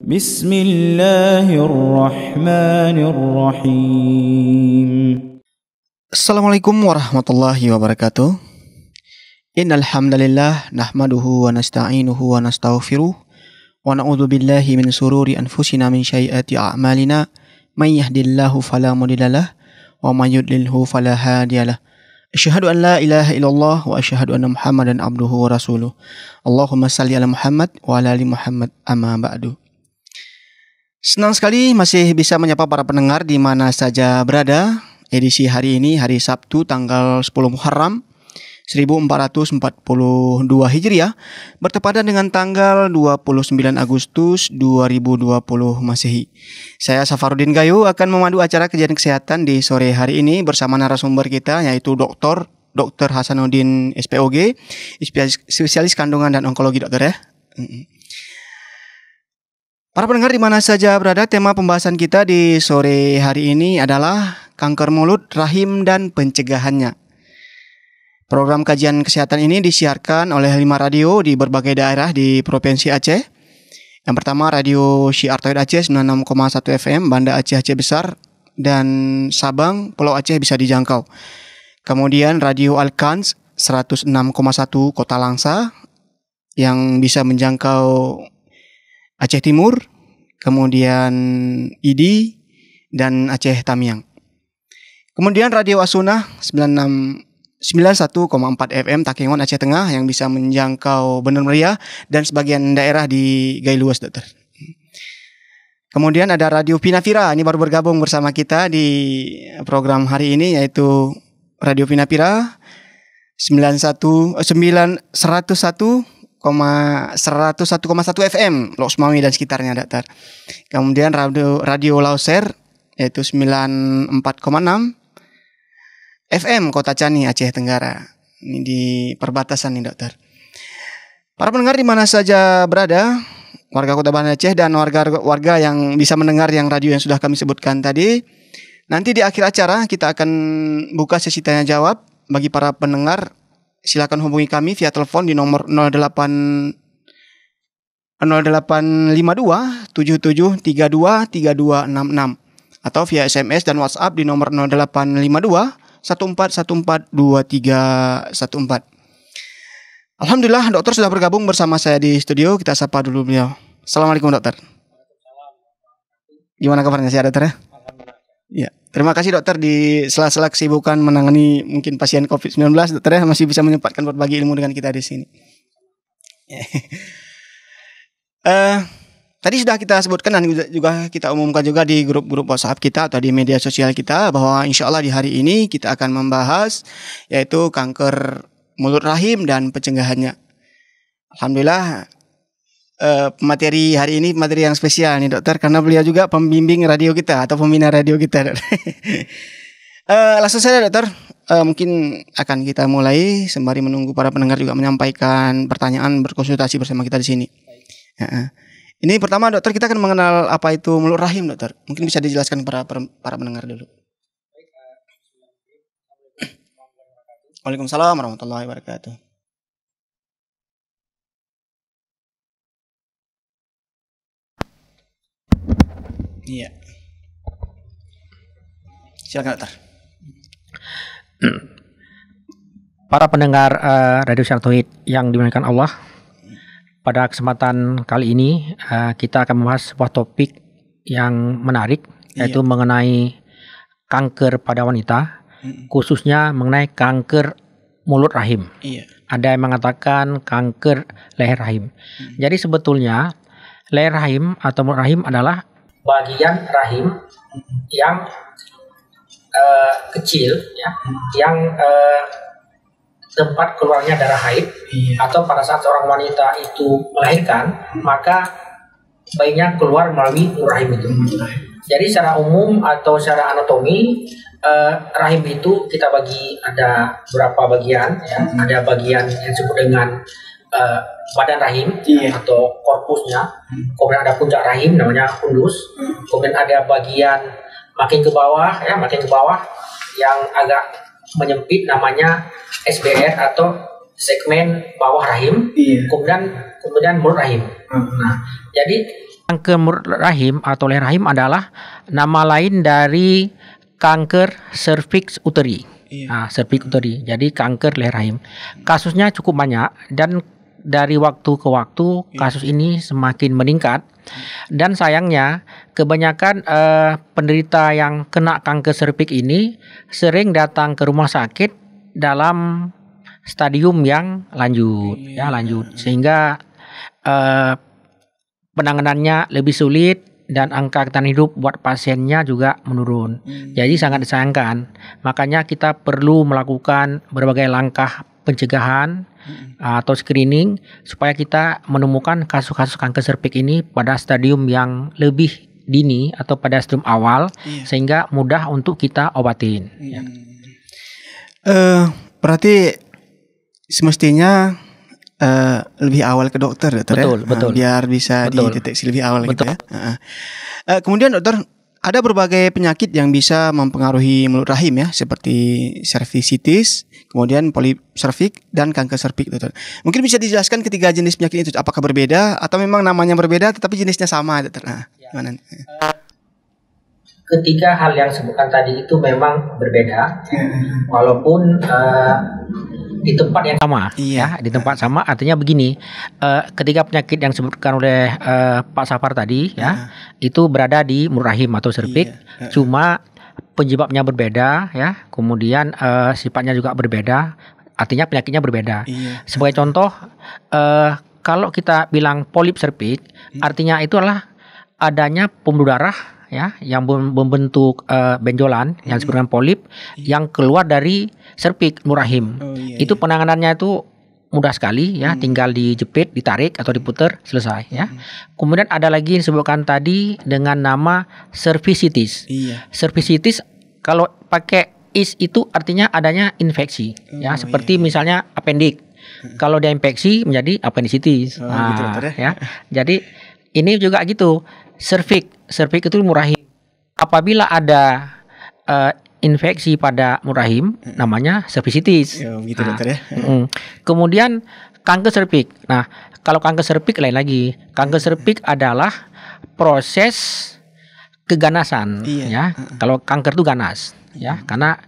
بسم الله الرحمن الرحيم السلام عليكم ورحمة الله وبركاته إن الحمد لله نحمده ونستعينه ونستغفره ونعوذ بالله من سرور أنفسنا من شيئات أعمالنا من يهد الله فلا مضل له ومن يضلله فلا هادي له أشهد أن لا إله إلا الله وأشهد أن محمدا عبده ورسوله اللهم صل على محمد وعلى آل محمد أما بعد Senang sekali masih bisa menyapa para pendengar di mana saja berada. Edisi hari ini hari Sabtu tanggal 10 Muharram 1442 Hijriah bertepatan dengan tanggal 29 Agustus 2020 Masehi. Saya Safarudin Gayu akan memandu acara kejadian kesehatan di sore hari ini bersama narasumber kita yaitu Dr. Dr. Hasanuddin SPOG, spesialis kandungan dan onkologi dokter ya. Para pendengar di mana saja berada, tema pembahasan kita di sore hari ini adalah kanker mulut, rahim, dan pencegahannya. Program kajian kesehatan ini disiarkan oleh lima radio di berbagai daerah di Provinsi Aceh. Yang pertama Radio Syiar Tauhid Aceh 96,1 FM, Banda Aceh Aceh Besar, dan Sabang, Pulau Aceh bisa dijangkau. Kemudian Radio Alkans 106,1 Kota Langsa yang bisa menjangkau Aceh Timur, kemudian IDI, dan Aceh Tamiang. Kemudian Radio Asuna 96 91,4 FM Takengon Aceh Tengah yang bisa menjangkau Bener Meriah dan sebagian daerah di Gai Luas, Dokter. Kemudian ada Radio Pinafira, ini baru bergabung bersama kita di program hari ini yaitu Radio Pinafira 91 9 101,1 FM Losmawi dan sekitarnya datar. Kemudian radio radio Lauser yaitu 94,6 FM Kota Cani Aceh Tenggara. Ini di perbatasan nih dokter. Para pendengar di mana saja berada, warga Kota Banda Aceh dan warga-warga yang bisa mendengar yang radio yang sudah kami sebutkan tadi. Nanti di akhir acara kita akan buka sesi tanya jawab bagi para pendengar silakan hubungi kami via telepon di nomor 08 0852 32 3266 atau via SMS dan WhatsApp di nomor 0852 Alhamdulillah dokter sudah bergabung bersama saya di studio. Kita sapa dulu beliau. Assalamualaikum dokter. Gimana kabarnya sih dokter ya? Ya. Terima kasih dokter di sela-sela kesibukan menangani mungkin pasien COVID-19 dokter ya masih bisa menyempatkan berbagi ilmu dengan kita di sini. uh, tadi sudah kita sebutkan dan juga kita umumkan juga di grup-grup WhatsApp kita atau di media sosial kita bahwa insya Allah di hari ini kita akan membahas yaitu kanker mulut rahim dan pencegahannya. Alhamdulillah uh, materi hari ini materi yang spesial nih dokter karena beliau juga pembimbing radio kita atau pembina radio kita uh, langsung saja dokter uh, mungkin akan kita mulai sembari menunggu para pendengar juga menyampaikan pertanyaan berkonsultasi bersama kita di sini. Uh, ini pertama dokter kita akan mengenal apa itu mulut rahim dokter. Mungkin bisa dijelaskan para para pendengar dulu. Waalaikumsalam warahmatullahi wabarakatuh. Iya. Silakan dokter. Para pendengar uh, Radio Syar yang dimuliakan Allah, pada kesempatan kali ini uh, kita akan membahas sebuah topik yang menarik iya. yaitu mengenai kanker pada wanita, mm hmm khususnya mengenai kanker mulut rahim. Iya. Ada yang mengatakan kanker leher rahim. Mm. Jadi sebetulnya leher rahim atau mulut rahim adalah bagian rahim yang uh, kecil ya yang uh, tempat keluarnya darah haid iya. atau pada saat seorang wanita itu melahirkan maka bayinya keluar melalui rahim itu. Jadi secara umum atau secara anatomi eh, rahim itu kita bagi ada beberapa bagian ya. Ada bagian yang disebut dengan uh, badan rahim iya. atau korpusnya, hmm. kemudian ada puncak rahim namanya kundus, hmm. kemudian ada bagian makin ke bawah ya makin ke bawah yang agak menyempit namanya SBR atau segmen bawah rahim, iya. kemudian kemudian mulut rahim. Hmm. Nah, jadi kanker mulut rahim atau leher rahim adalah nama lain dari kanker serviks uteri. Iya. Nah, cervix uteri. Jadi kanker leher rahim. Kasusnya cukup banyak dan dari waktu ke waktu iya. kasus ini semakin meningkat dan sayangnya kebanyakan eh, penderita yang kena kanker serpik ini sering datang ke rumah sakit dalam stadium yang lanjut iya. ya lanjut sehingga eh, penanganannya lebih sulit dan angka ketahanan hidup buat pasiennya juga menurun. Hmm. Jadi sangat disayangkan. Makanya kita perlu melakukan berbagai langkah pencegahan hmm. atau screening supaya kita menemukan kasus-kasus kanker serviks ini pada stadium yang lebih dini atau pada stadium awal yeah. sehingga mudah untuk kita obatin. Hmm. Ya. Uh, berarti semestinya uh, lebih awal ke dokter, dokter betul, ya? betul. Uh, biar bisa betul. dideteksi lebih awal gitu betul. gitu ya. Uh, uh, kemudian dokter ada berbagai penyakit yang bisa mempengaruhi mulut rahim ya, seperti cervicitis, kemudian polip dan kanker servik. Mungkin bisa dijelaskan ketiga jenis penyakit itu apakah berbeda atau memang namanya berbeda tetapi jenisnya sama, dokter. Nah, ya. Ketiga hal yang sebutkan tadi itu memang berbeda, hmm. walaupun uh, di tempat yang sama iya. ya di tempat sama artinya begini uh, ketika penyakit yang disebutkan oleh uh, Pak Safar tadi ya iya. itu berada di murahim atau serpik, iya. uh. cuma penyebabnya berbeda ya kemudian uh, sifatnya juga berbeda artinya penyakitnya berbeda iya. sebagai contoh uh, kalau kita bilang polip serpik, iya. artinya itu adalah adanya pembuluh darah ya yang membentuk uh, benjolan hmm. yang disebut polip yang keluar dari serpik nurahim. Oh, iya, itu iya. penanganannya itu mudah sekali ya, hmm. tinggal dijepit, ditarik atau diputer selesai ya. Hmm. Kemudian ada lagi yang disebutkan tadi dengan nama servicitis Iya. servicitis kalau pakai is itu artinya adanya infeksi ya, oh, ya, seperti iya, iya, misalnya apendik. Hmm. Kalau dia infeksi menjadi appendicitis. Oh, nah, gitu, ya. Ah, ya. Jadi ini juga gitu cervix. Cervix itu murahim. Apabila ada uh, infeksi pada murahim namanya cervicitis. gitu nah, ya. Mm-mm. Kemudian kanker cervix. Nah, kalau kanker cervix lain lagi. Kanker cervix adalah proses keganasan iya. ya. uh Kalau kanker itu ganas ya, iya. karena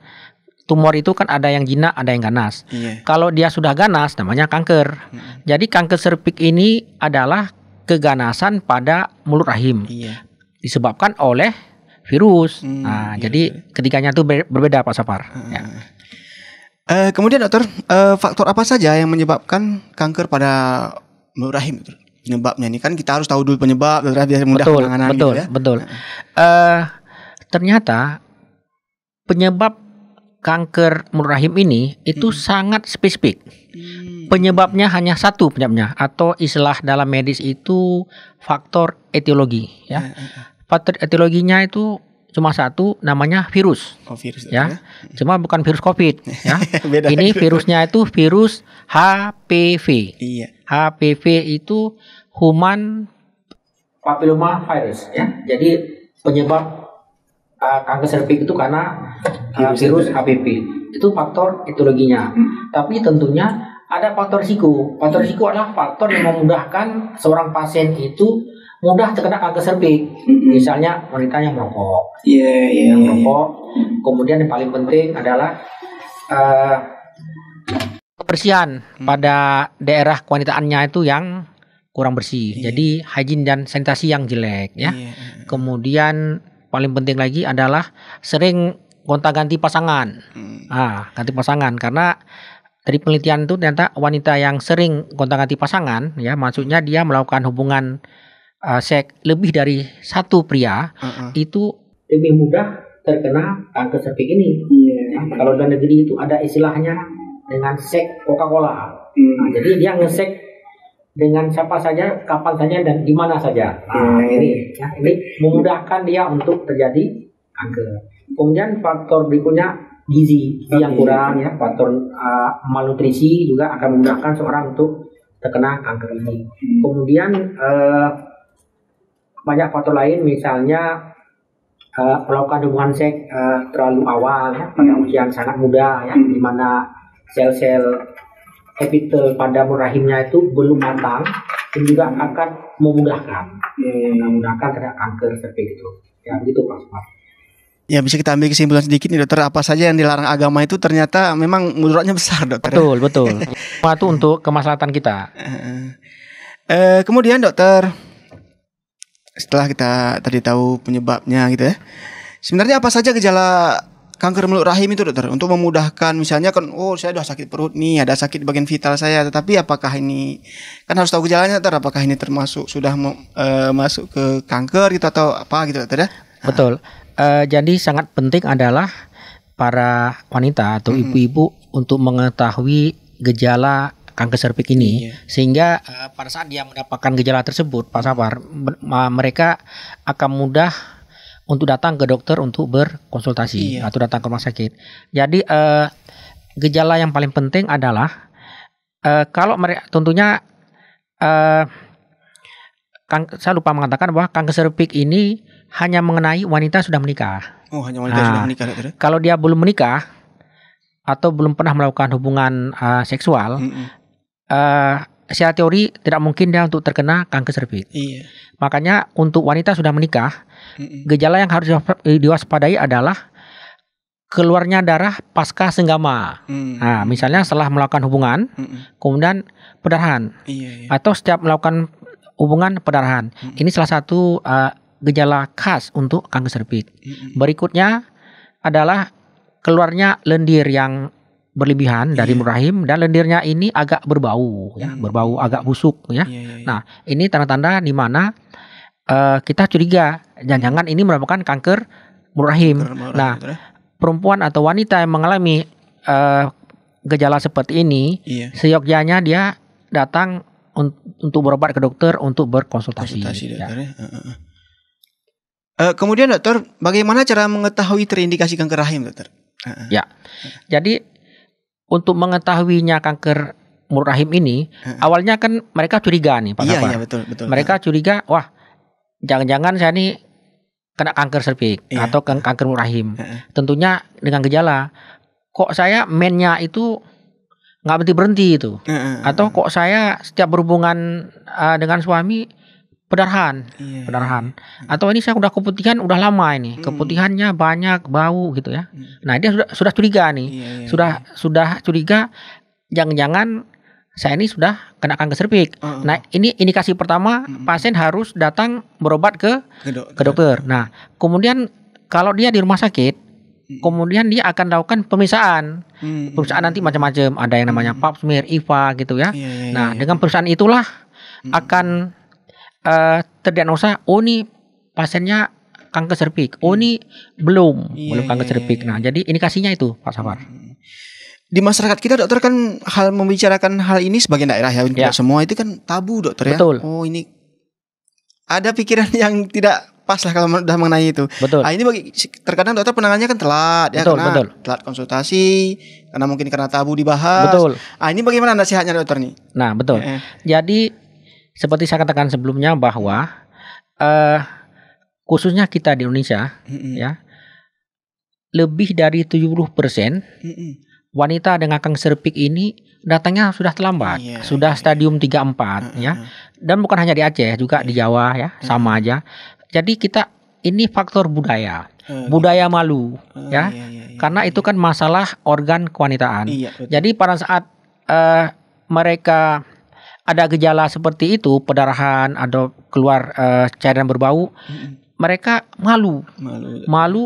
tumor itu kan ada yang jinak, ada yang ganas. Iya. Kalau dia sudah ganas namanya kanker. Hmm. Jadi kanker cervix ini adalah keganasan pada mulut rahim. Iya. Disebabkan oleh virus. Hmm, nah, iya, jadi iya. ketiganya itu ber berbeda Pak Safar. Hmm. Ya. Uh, kemudian dokter, uh, faktor apa saja yang menyebabkan kanker pada mulut rahim? Penyebabnya ini kan kita harus tahu dulu penyebab biar mudah betul, gitu betul, gitu ya. Betul. Uh, ternyata penyebab kanker mulut rahim ini itu hmm. sangat spesifik. Hmm penyebabnya hanya satu penyebabnya atau istilah dalam medis itu faktor etiologi ya. Hmm, hmm, hmm. Faktor etiologinya itu cuma satu namanya virus. Oh, virus. Ya. ya. Cuma bukan virus Covid ya. Beda Ini virusnya itu virus HPV. Iya. HPV itu human papilloma virus ya. Jadi penyebab uh, kanker serviks itu karena uh, virus HPV. Itu faktor etiologinya. Hmm. Tapi tentunya ada faktor risiko. Faktor risiko adalah faktor yang memudahkan seorang pasien itu mudah terkena kanker serviks. Misalnya wanita yang merokok. Iya, yeah, yeah, Yang iya. merokok. Kemudian yang paling penting adalah eh, kebersihan hmm. pada daerah kewanitaannya itu yang kurang bersih. Yeah. Jadi hajin dan sanitasi yang jelek ya. Yeah. Iya, iya. Kemudian paling penting lagi adalah sering gonta-ganti pasangan. Hmm. Ah, ganti pasangan karena dari penelitian itu ternyata wanita yang sering gonta ganti pasangan ya maksudnya dia melakukan hubungan uh, seks lebih dari satu pria uh-uh. itu lebih mudah terkena kanker eh, cervix ini. Yeah. Nah, kalau di negeri itu ada istilahnya dengan seks Coca-Cola. Nah, hmm. Nah, jadi dia ngesek dengan siapa saja, kapan saja dan di mana saja. Nah, iya, iya, ini iya. ya, ini memudahkan dia untuk terjadi kanker. Kemudian faktor berikutnya gizi okay. yang kurang ya faktor uh, malnutrisi juga akan memudahkan seorang untuk terkena kanker ini. Hmm. Kemudian uh, banyak faktor lain misalnya uh, e, melakukan hubungan seks uh, e, terlalu awal ya pada hmm. usia sangat muda ya hmm. di mana sel-sel epitel pada rahimnya itu belum matang dan juga akan memudahkan hmm. memudahkan terhadap kanker seperti itu. Ya begitu Pak Ya bisa kita ambil kesimpulan sedikit nih dokter apa saja yang dilarang agama itu ternyata memang mudaratnya besar dokter. Betul betul. Waktu untuk kemaslahatan kita. Eh, eh, kemudian dokter setelah kita tadi tahu penyebabnya gitu ya. Sebenarnya apa saja gejala kanker mulut rahim itu dokter untuk memudahkan misalnya kan oh saya sudah sakit perut nih ada sakit bagian vital saya tetapi apakah ini kan harus tahu gejalanya dokter apakah ini termasuk sudah uh, masuk ke kanker gitu atau apa gitu dokter ya. Betul uh, jadi sangat penting adalah para wanita atau ibu-ibu mm-hmm. untuk mengetahui gejala kanker serviks ini iya. sehingga uh, pada saat dia mendapatkan gejala tersebut Pak Sapar mereka akan mudah untuk datang ke dokter untuk berkonsultasi iya. atau datang ke rumah sakit. Jadi uh, gejala yang paling penting adalah uh, kalau mereka tentunya uh, saya lupa mengatakan bahwa kanker serviks ini hanya mengenai wanita sudah menikah. Oh, hanya wanita nah, sudah ah. menikah. Kalau dia belum menikah atau belum pernah melakukan hubungan uh, seksual, mm Uh, secara teori tidak mungkin dia untuk terkena kanker serviks. Iya. Makanya untuk wanita sudah menikah, mm -mm. gejala yang harus eh, diwaspadai adalah keluarnya darah pasca senggama. Mm-mm. Nah, misalnya setelah melakukan hubungan, Mm-mm. kemudian pendarahan, iya, iya. atau setiap melakukan hubungan pendarahan. Hmm. Ini salah satu uh, gejala khas untuk kanker cervix. Berikutnya adalah keluarnya lendir yang berlebihan dari murahim iya. rahim dan lendirnya ini agak berbau ya, berbau agak busuk ya. Yeah, yeah, iya. nah, ini tanda-tanda di mana uh, kita curiga jangan-jangan ini merupakan kanker rahim. Nah, ya. perempuan atau wanita yang mengalami uh, gejala seperti ini, iya. seyogyanya dia datang untuk berobat ke dokter untuk berkonsultasi. Konsultasi dokter ya. uh, uh. Uh, kemudian dokter, bagaimana cara mengetahui terindikasi kanker rahim, dokter? Uh-uh. Ya. Jadi untuk mengetahuinya kanker mulut rahim ini, uh-uh. awalnya kan mereka curiga nih, Pak Iya, ya iya betul, betul. Mereka curiga, wah, jangan-jangan saya ini kena kanker serviks iya, atau kan kanker mulut rahim. Uh-uh. Tentunya dengan gejala. Kok saya mainnya itu nggak berhenti berhenti itu, atau kok saya setiap berhubungan uh, dengan suami Pendarahan, iya, iya pendarahan. Iya. Atau ini saya udah keputihan udah lama ini, hmm. keputihannya banyak bau gitu ya. Hmm. Nah dia sudah sudah curiga nih, iya, iya, sudah iya. sudah curiga, jangan-jangan saya ini sudah kena kanker serviks. Uh, uh. Nah, ini indikasi pertama uh, pasien harus datang berobat ke ke, do ke dokter. Nah, kemudian kalau dia di rumah sakit, hmm. kemudian dia akan lakukan pemisahan. Hmm. Perusahaan hmm, Pemeriksaan nanti macam-macam, ada yang namanya pap smear, IVA gitu ya. Yeah, yeah, nah, yeah, dengan perusahaan itulah akan uh, terdiagnosa oh ini pasiennya kanker cervix. Oh ini belum, yeah, belum kanker yeah, cervix. yeah, yeah. Nah, jadi indikasinya itu Pak Safar. Hmm. Di masyarakat kita dokter kan hal membicarakan hal ini sebagai daerah ya untuk ya. semua itu kan tabu dokter ya. Betul. ya. Oh ini ada pikiran yang tidak pas lah kalau sudah mengenai itu. Betul. Nah, ini bagi terkadang dokter penangannya kan telat ya betul, karena betul. telat konsultasi karena mungkin karena tabu dibahas. Betul. Nah, ini bagaimana nasihatnya dokter nih? Nah, betul. Eh. Jadi seperti saya katakan sebelumnya bahwa uh, khususnya kita di Indonesia mm ya lebih dari 70% persen -hmm. wanita dengan kanker pik ini datangnya sudah terlambat, yeah, sudah yeah, stadium yeah. 34 mm -hmm. ya. Dan bukan hanya di Aceh, juga yeah. di Jawa ya, -hmm. sama aja. Jadi kita ini faktor budaya. Uh, budaya malu uh, ya. Yeah, yeah, yeah, Karena itu kan masalah organ kewanitaan. Yeah, iya, Jadi pada saat uh, mereka ada gejala seperti itu, pedarahan atau keluar uh, cairan berbau, hmm. mereka malu. Malu. Ya. Malu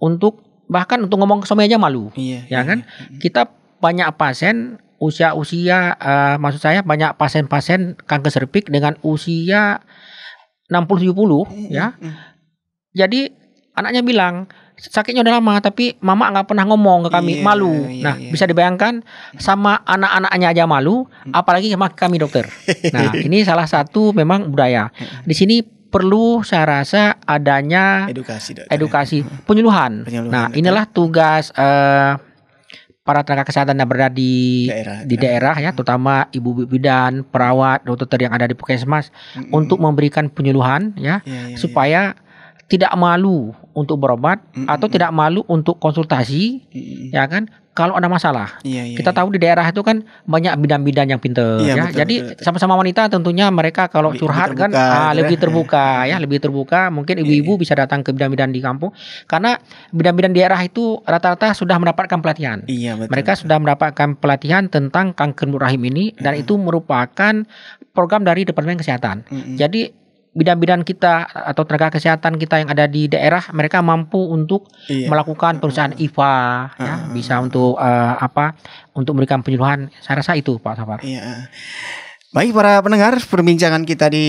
untuk bahkan untuk ngomong ke suami aja malu. Iya, ya iya, kan? Iya. Kita banyak pasien usia-usia uh, maksud saya banyak pasien-pasien kanker serpik dengan usia 60 70 mm -hmm. ya. Jadi anaknya bilang sakitnya udah lama tapi mama nggak pernah ngomong ke kami yeah, malu. Yeah, nah, yeah. bisa dibayangkan sama anak-anaknya aja malu, hmm. apalagi sama kami dokter. Nah, ini salah satu memang budaya. Hmm. Di sini perlu saya rasa adanya edukasi dokter. edukasi hmm. penyuluhan. penyuluhan nah, inilah tugas uh, para tenaga kesehatan yang berada di daerah, di ya. daerah ya, terutama ibu bidan, perawat, dokter yang ada di puskesmas -hmm. untuk memberikan penyuluhan ya, yeah, yeah, iya. supaya yeah. tidak malu untuk berobat mm -mm. atau tidak malu untuk konsultasi, mm -mm. ya kan? Kalau ada masalah, yeah, yeah, kita yeah. tahu di daerah itu kan banyak bidan-bidan yang pinter, yeah, ya. Betul, Jadi sama-sama wanita tentunya mereka kalau lebih curhat kan, terbuka, kan ah, lebih gitu. terbuka, ya, lebih terbuka. Mungkin iya, ibu-ibu iya. bisa datang ke bidan-bidan di kampung karena bidan-bidan daerah itu rata-rata sudah mendapatkan pelatihan. Iya, betul, mereka betul. sudah mendapatkan pelatihan tentang kanker rahim ini dan itu merupakan program dari Departemen Kesehatan. Mm -hmm. Jadi bidan-bidan kita atau tenaga kesehatan kita yang ada di daerah mereka mampu untuk iya. melakukan perusahaan IVA uh, ya bisa untuk uh, apa untuk memberikan penyuluhan saya rasa itu Pak Safar. Iya. Baik para pendengar perbincangan kita di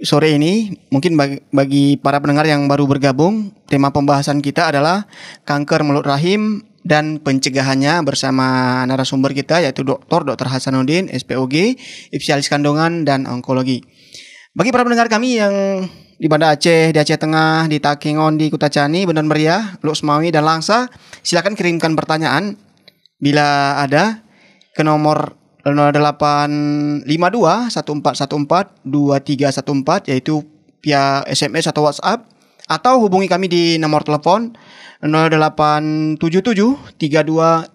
sore ini mungkin bagi, bagi para pendengar yang baru bergabung tema pembahasan kita adalah kanker mulut rahim dan pencegahannya bersama narasumber kita yaitu Dr. Dr. Hasanuddin SPOG, spesialis kandungan dan onkologi. Bagi para pendengar kami yang di Banda Aceh, di Aceh Tengah, di Takengon, di Kuta Kutacani, Bondan Meriah, Semawi, dan Langsa, silakan kirimkan pertanyaan bila ada ke nomor 0852 1414 2314 yaitu via SMS atau WhatsApp atau hubungi kami di nomor telepon 0877 32 66.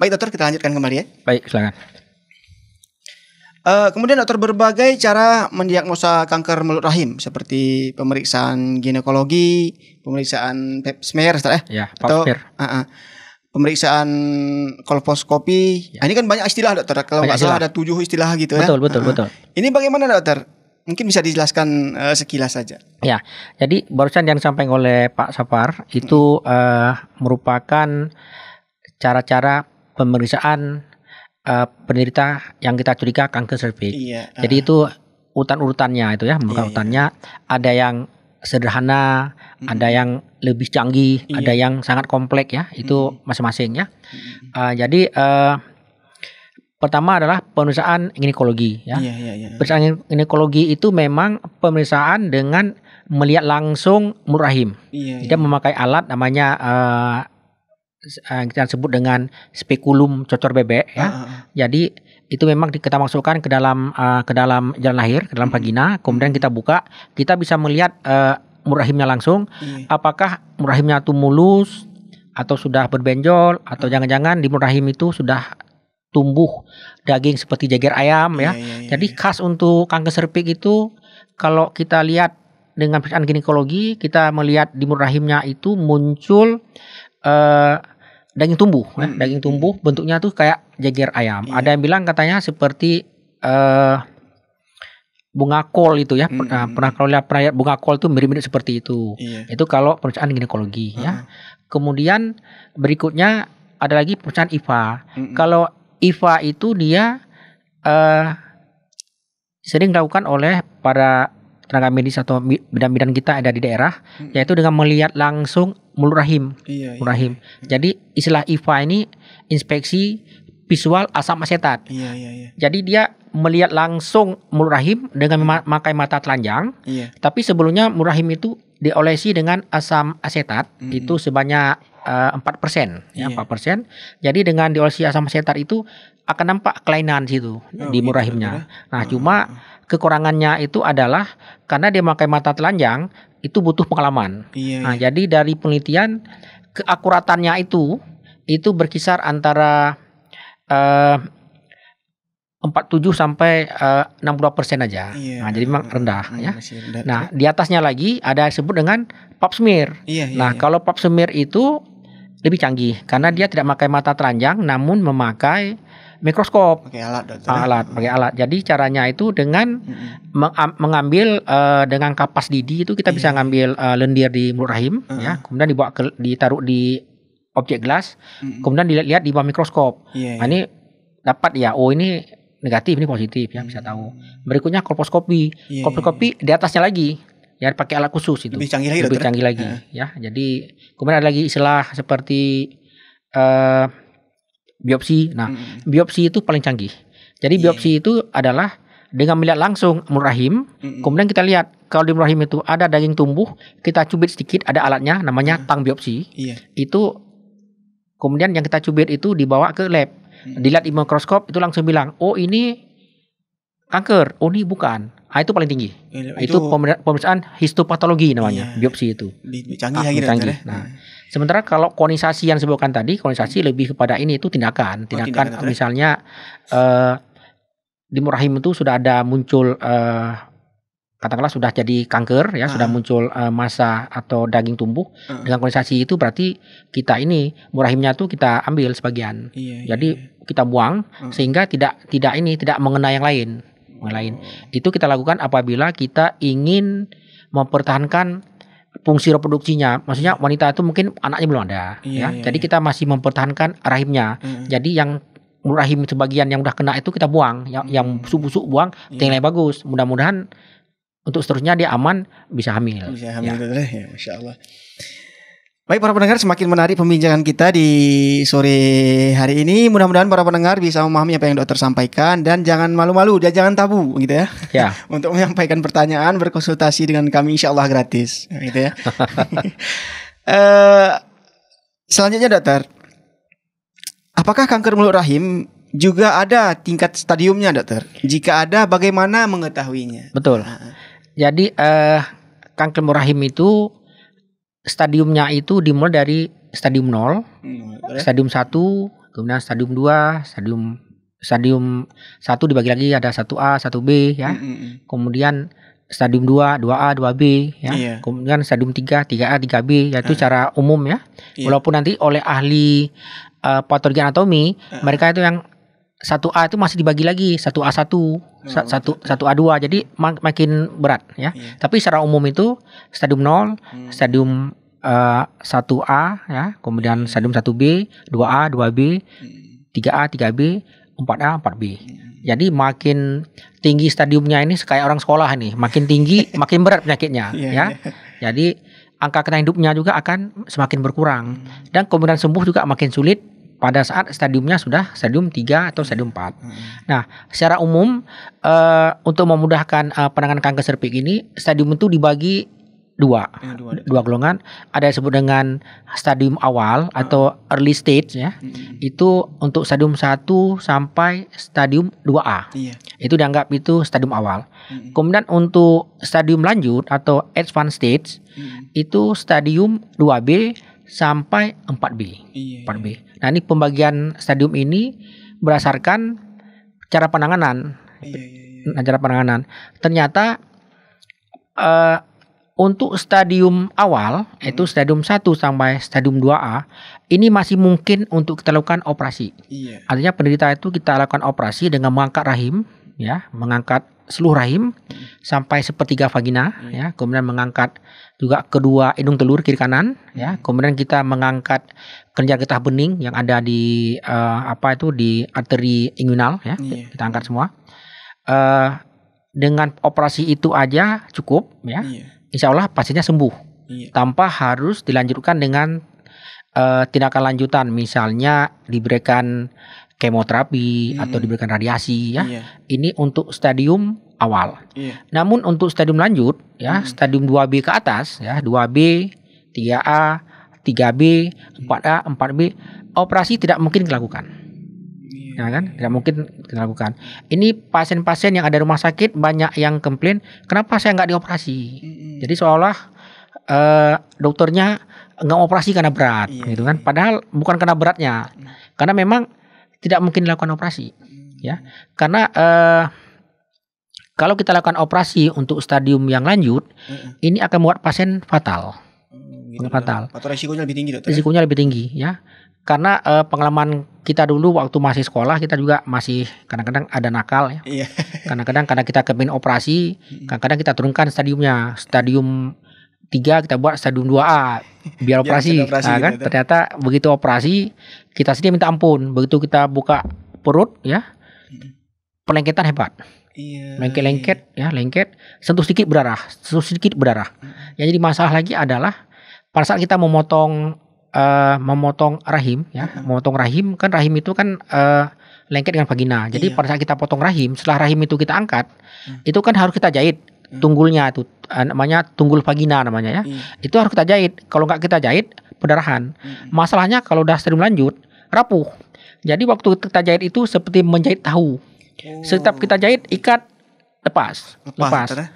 Baik dokter kita lanjutkan kembali ya. Baik silakan. Uh, kemudian dokter berbagai cara mendiagnosa kanker mulut rahim seperti pemeriksaan ginekologi, pemeriksaan pap smear, eh? ya, atau Uh -uh, pemeriksaan kolposkopi. Ya. Nah, ini kan banyak istilah dokter. Kalau nggak salah ada tujuh istilah gitu betul, eh? ya. Betul betul uh betul. Ini bagaimana dokter? Mungkin bisa dijelaskan uh, sekilas saja. Ya, jadi barusan yang disampaikan oleh Pak Sapar itu hmm. uh, merupakan cara-cara pemeriksaan uh, penderita yang kita curiga kanker serviks. Iya, Jadi ah. itu urutan-urutannya itu ya, bukan iya, iya. urutannya iya. ada yang sederhana, mm. ada yang lebih canggih, iya. ada yang sangat kompleks ya, itu mm. masing-masing ya. Mm. Uh, jadi uh, pertama adalah pemeriksaan ginekologi ya. Iya, iya, iya. Pemeriksaan ginekologi itu memang pemeriksaan dengan melihat langsung mulut rahim. Iya, Dia iya. memakai alat namanya uh, Ah, kita sebut dengan spekulum cocor bebek ya. Uh, ah, huh ah, Jadi itu memang kita masukkan ke dalam uh, ke dalam jalan lahir, ke dalam mm-hmm. vagina, kemudian mm-hmm. kita buka, kita bisa melihat uh, eh, murahimnya langsung iya. apakah murahimnya itu mulus atau sudah berbenjol atau jangan-jangan di murahim itu sudah tumbuh daging seperti jeger ayam ya. Iya, iya, Jadi khas untuk kanker serpik itu kalau kita lihat dengan periksaan ginekologi kita melihat di murahimnya itu muncul uh, daging tumbuh, hmm. eh, daging tumbuh bentuknya tuh kayak jeger ayam. Yeah. Ada yang bilang katanya seperti uh, bunga kol itu ya hmm. pernah, pernah kalau lihat perayaan bunga kol tuh mirip-mirip seperti itu Yeah. itu kalau perusahaan ginekologi hmm. ya kemudian berikutnya ada lagi perusahaan IVA hmm. kalau IVA itu dia uh, sering dilakukan oleh para tenaga medis atau bidan-bidan kita ada di daerah hmm. yaitu dengan melihat langsung mulut rahim. Iya, iya mulut iya. rahim. Iya. Jadi istilah IFA ini inspeksi visual asam asetat. Iya, iya, iya. Jadi dia melihat langsung mulut rahim dengan hmm. memakai mata telanjang. Iya. Tapi sebelumnya mulut rahim itu diolesi dengan asam asetat -hmm. itu sebanyak eh, empat persen, ya iya. empat persen. Jadi dengan diolesi asam asetat itu akan nampak kelainan situ oh, di gitu. murahimnya. Gitu, Nah, oh. cuma kekurangannya itu adalah karena dia memakai mata telanjang itu butuh pengalaman. Iya, nah, iya. jadi dari penelitian keakuratannya itu itu berkisar antara eh, uh, 47 sampai eh, uh, 62 persen aja. Iya. Nah, jadi memang rendah iya, ya. rendah. Nah, di atasnya lagi ada yang disebut dengan pap smear. Iya. iya, nah, iya. kalau pap smear itu lebih canggih karena dia tidak memakai mata telanjang namun memakai mikroskop pakai alat dokter. Ah, ya? alat pakai alat jadi caranya itu dengan hmm. mengambil uh, dengan kapas didi itu kita yeah. bisa iya. ngambil uh, lendir di mulut rahim uh. ya kemudian dibawa ke ditaruh di objek gelas hmm. kemudian dilihat-lihat di bawah mikroskop yeah, yeah. Nah, ini iya. dapat ya oh ini negatif ini positif ya bisa tahu mm. berikutnya kolposkopi yeah, iya, kolposkopi yeah. di atasnya lagi ya pakai alat khusus itu lebih canggih lagi lebih canggih lagi ya jadi kemudian ada lagi istilah seperti uh, biopsi. Nah, hmm. biopsi itu paling canggih. Jadi yeah. biopsi iya. itu adalah dengan melihat langsung mulut rahim, mm-hmm. kemudian kita lihat kalau di rahim itu ada daging tumbuh, kita cubit sedikit, ada alatnya namanya mm-hmm. tang biopsi. Yeah. Itu kemudian yang kita cubit itu dibawa ke lab. Mm-hmm. Dilihat di mikroskop itu langsung bilang, "Oh, ini kanker. Oh, ini bukan." Ah, itu paling tinggi. Iya, itu, itu pemeriksaan histopatologi namanya, yeah. biopsi itu. Canggih ah, canggih. Ya. Nah, iya. Sementara kalau konisasi yang sebutkan tadi, konisasi hmm. lebih kepada ini itu tindakan, tindakan, oh, tindakan misalnya uh, di Murahim itu sudah ada muncul uh, katakanlah sudah jadi kanker ya, uh. sudah ah. muncul uh, masa atau daging tumbuh. Uh. Dengan konisasi itu berarti kita ini murahimnya tuh kita ambil sebagian. Iya, iya, jadi iya. kita buang uh. sehingga tidak tidak ini tidak mengena yang lain, yang lain. Oh. Itu kita lakukan apabila kita ingin mempertahankan fungsi reproduksinya, maksudnya wanita itu mungkin anaknya belum ada, iya, ya. Iya, Jadi iya. kita masih mempertahankan rahimnya. Mm. Jadi yang rahim sebagian yang udah kena itu kita buang, yang mm. yang busuk-busuk buang, yeah. yang bagus. Mudah-mudahan untuk seterusnya dia aman bisa hamil. Bisa hamil ya. Eh, ya, masya Allah. Baik para pendengar, semakin menarik pembincangan kita di sore hari ini. Mudah-mudahan para pendengar bisa memahami apa yang dokter sampaikan dan jangan malu-malu dan jangan tabu gitu ya. Ya. Untuk menyampaikan pertanyaan, berkonsultasi dengan kami insya Allah gratis gitu ya. uh, selanjutnya dokter, apakah kanker mulut rahim juga ada tingkat stadiumnya dokter? Jika ada, bagaimana mengetahuinya? Betul. Nah. Jadi uh, kanker mulut rahim itu stadiumnya itu dimulai dari stadium 0, hmm, stadium 1, kemudian stadium 2, stadium stadium 1 dibagi lagi ada 1A, 1B ya. Hmm, hmm, hmm, Kemudian stadium 2, 2A, 2B ya. Iya. Kemudian stadium 3, 3A, 3B yaitu uh. secara umum ya. Iya. Walaupun nanti oleh ahli uh, eh, patologi anatomi uh. Ah. mereka itu yang satu A itu masih dibagi lagi satu A satu oh, satu satu A dua jadi mak makin berat ya yeah. tapi secara umum itu stadium nol, hmm. stadium eh, satu uh, A ya kemudian stadium satu B dua A dua B tiga A tiga B empat A empat B iya. Jadi makin tinggi stadiumnya ini kayak orang sekolah nih, makin tinggi makin berat penyakitnya yeah, ya. Yeah. Jadi angka kena hidupnya juga akan semakin berkurang hmm. dan kemudian sembuh juga makin sulit pada saat stadiumnya sudah stadium 3 atau stadium 4. Hmm. Nah, secara umum uh, untuk memudahkan uh, penanganan kanker serviks ini stadium itu dibagi dua, ya, dua, dua golongan. Ada yang disebut dengan stadium awal hmm. atau early stage ya. Hmm. Itu untuk stadium 1 sampai stadium 2A. Iya. Itu dianggap itu stadium awal. Hmm. Kemudian untuk stadium lanjut atau advanced stage hmm. itu stadium 2B sampai 4B. Iya, 4B. Iya. Nah, ini pembagian stadium ini berdasarkan cara penanganan. Iya, iya, iya. Nah, cara penanganan. Ternyata uh, untuk stadium awal hmm. itu stadium 1 sampai stadium 2A ini masih mungkin untuk kita lakukan operasi. Iya. Artinya penderita itu kita lakukan operasi dengan mengangkat rahim ya, mengangkat seluruh rahim hmm. sampai sepertiga vagina hmm. ya, kemudian mengangkat juga kedua hidung telur kiri kanan ya kemudian kita mengangkat kerja getah bening yang ada di uh, apa itu di arteri inguinal ya yeah. kita angkat semua uh, dengan operasi itu aja cukup ya yeah. insya Allah pasiennya sembuh yeah. tanpa harus dilanjutkan dengan uh, tindakan lanjutan misalnya diberikan kemoterapi hmm. atau diberikan radiasi ya yeah. ini untuk stadium awal. Yeah. Namun untuk stadium lanjut ya, hmm. stadium 2B ke atas ya, 2B, 3A, 3B, 4A, 4B, operasi tidak mungkin dilakukan. Iya. Ya kan? Tidak mungkin dilakukan. Ini pasien-pasien yang ada rumah sakit banyak yang komplain, kenapa saya nggak dioperasi? Hmm. Jadi seolah uh, dokternya nggak operasi karena berat, yeah. gitu kan? Iya. Padahal bukan karena beratnya, nah. karena memang tidak mungkin dilakukan operasi, hmm. ya. Karena eh, kalau kita lakukan operasi untuk stadium yang lanjut, mm-hmm. ini akan membuat pasien fatal. Mm, gitu fatal. Atau risikonya lebih tinggi, dokter. Risikonya lebih tinggi, ya. Karena uh, pengalaman kita dulu waktu masih sekolah kita juga masih kadang-kadang ada nakal ya. Iya. kadang-kadang karena kita kepin operasi, kadang-kadang kita turunkan stadiumnya, stadium tiga kita buat stadium 2A biar operasi, operasi nah, kan gitu. ternyata begitu operasi kita sendiri minta ampun begitu kita buka perut ya pelengketan hebat Iya. lengket ya, lengket, sentuh sedikit berdarah, sentuh sedikit berdarah. Hmm. Yang jadi masalah lagi adalah pada saat kita memotong uh, memotong rahim ya, hmm. memotong rahim kan rahim itu kan uh, lengket dengan vagina. Jadi iya. pada saat kita potong rahim, setelah rahim itu kita angkat, hmm. itu kan harus kita jahit hmm. tunggulnya itu eh, namanya tunggul vagina namanya ya. Hmm. Itu harus kita jahit. Kalau nggak kita jahit pendarahan. Hmm. Masalahnya kalau udah sering lanjut rapuh. Jadi waktu kita jahit itu seperti menjahit tahu. Oh. Setiap kita jahit ikat lepas, lepas. lepas. Ya?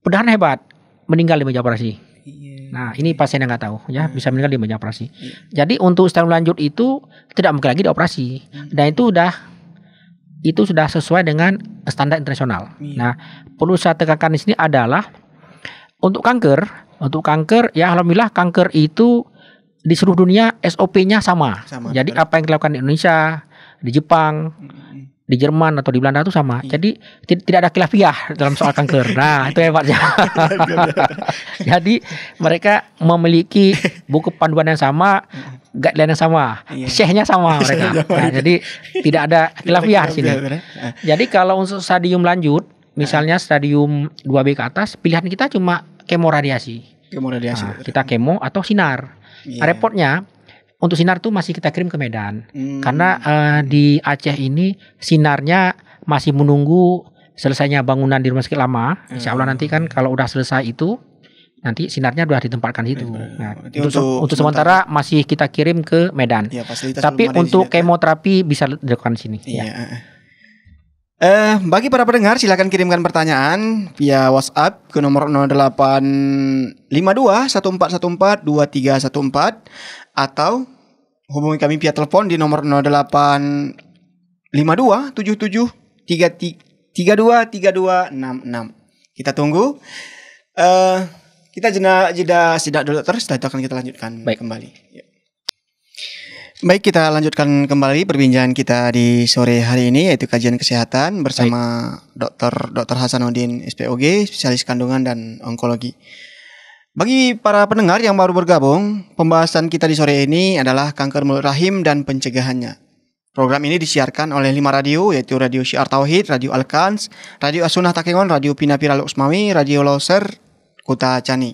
Pedahan hebat, meninggal di meja operasi. Iya. Nah, ini pasien yang nggak tahu ya, hmm. bisa meninggal di meja operasi. Iya. Jadi untuk stem lanjut itu tidak mungkin lagi dioperasi. Hmm. Dan itu udah itu sudah sesuai dengan standar internasional. Iya. Nah, perlu saya tekankan di sini adalah untuk kanker, untuk kanker ya alhamdulillah kanker itu di seluruh dunia SOP-nya sama. sama. Jadi apa yang dilakukan di Indonesia, di Jepang, hmm di Jerman atau di Belanda itu sama. Iya. Jadi tidak ada kilafiah dalam soal kanker. Nah, itu hebatnya. Jadi mereka memiliki buku panduan yang sama, guideline yang sama, iya. syekhnya sama mereka. Nah, jadi tidak ada kilafiah di sini. Ah. Jadi kalau untuk stadium lanjut, misalnya ah. stadium 2B ke atas, pilihan kita cuma kemoradiasi. Kemoradiasi. Nah, kita kemo atau sinar. Yeah. repotnya untuk sinar tuh masih kita kirim ke Medan hmm. karena uh, di Aceh ini sinarnya masih menunggu selesainya bangunan di rumah sakit lama. Hmm. Insya Allah nanti kan hmm. kalau udah selesai itu nanti sinarnya sudah ditempatkan di situ. Nah, untuk, untuk, untuk sementara, masih kita kirim ke Medan. Ya, Tapi untuk ya, kemoterapi kan? bisa dilakukan di sini. Iya, ya. Ya. Eh, bagi para pendengar silahkan kirimkan pertanyaan via WhatsApp ke nomor 0852 1414 2314 atau hubungi kami via telepon di nomor 0852773323266 Kita tunggu. Uh, kita jeda jeda sidak dulu terus setelah itu akan kita lanjutkan Baik. kembali. Ya. Baik, kita lanjutkan kembali perbincangan kita di sore hari ini yaitu kajian kesehatan bersama dokter Dr. Dr. Hasanuddin SPOG, spesialis kandungan dan onkologi. Bagi para pendengar yang baru bergabung, pembahasan kita di sore ini adalah kanker mulut rahim dan pencegahannya. Program ini disiarkan oleh lima radio, yaitu Radio Syiar Tauhid, Radio Alkans, Radio Asunah Takengon, Radio Pinapira Usmawi, Radio Loser, Kuta Cani.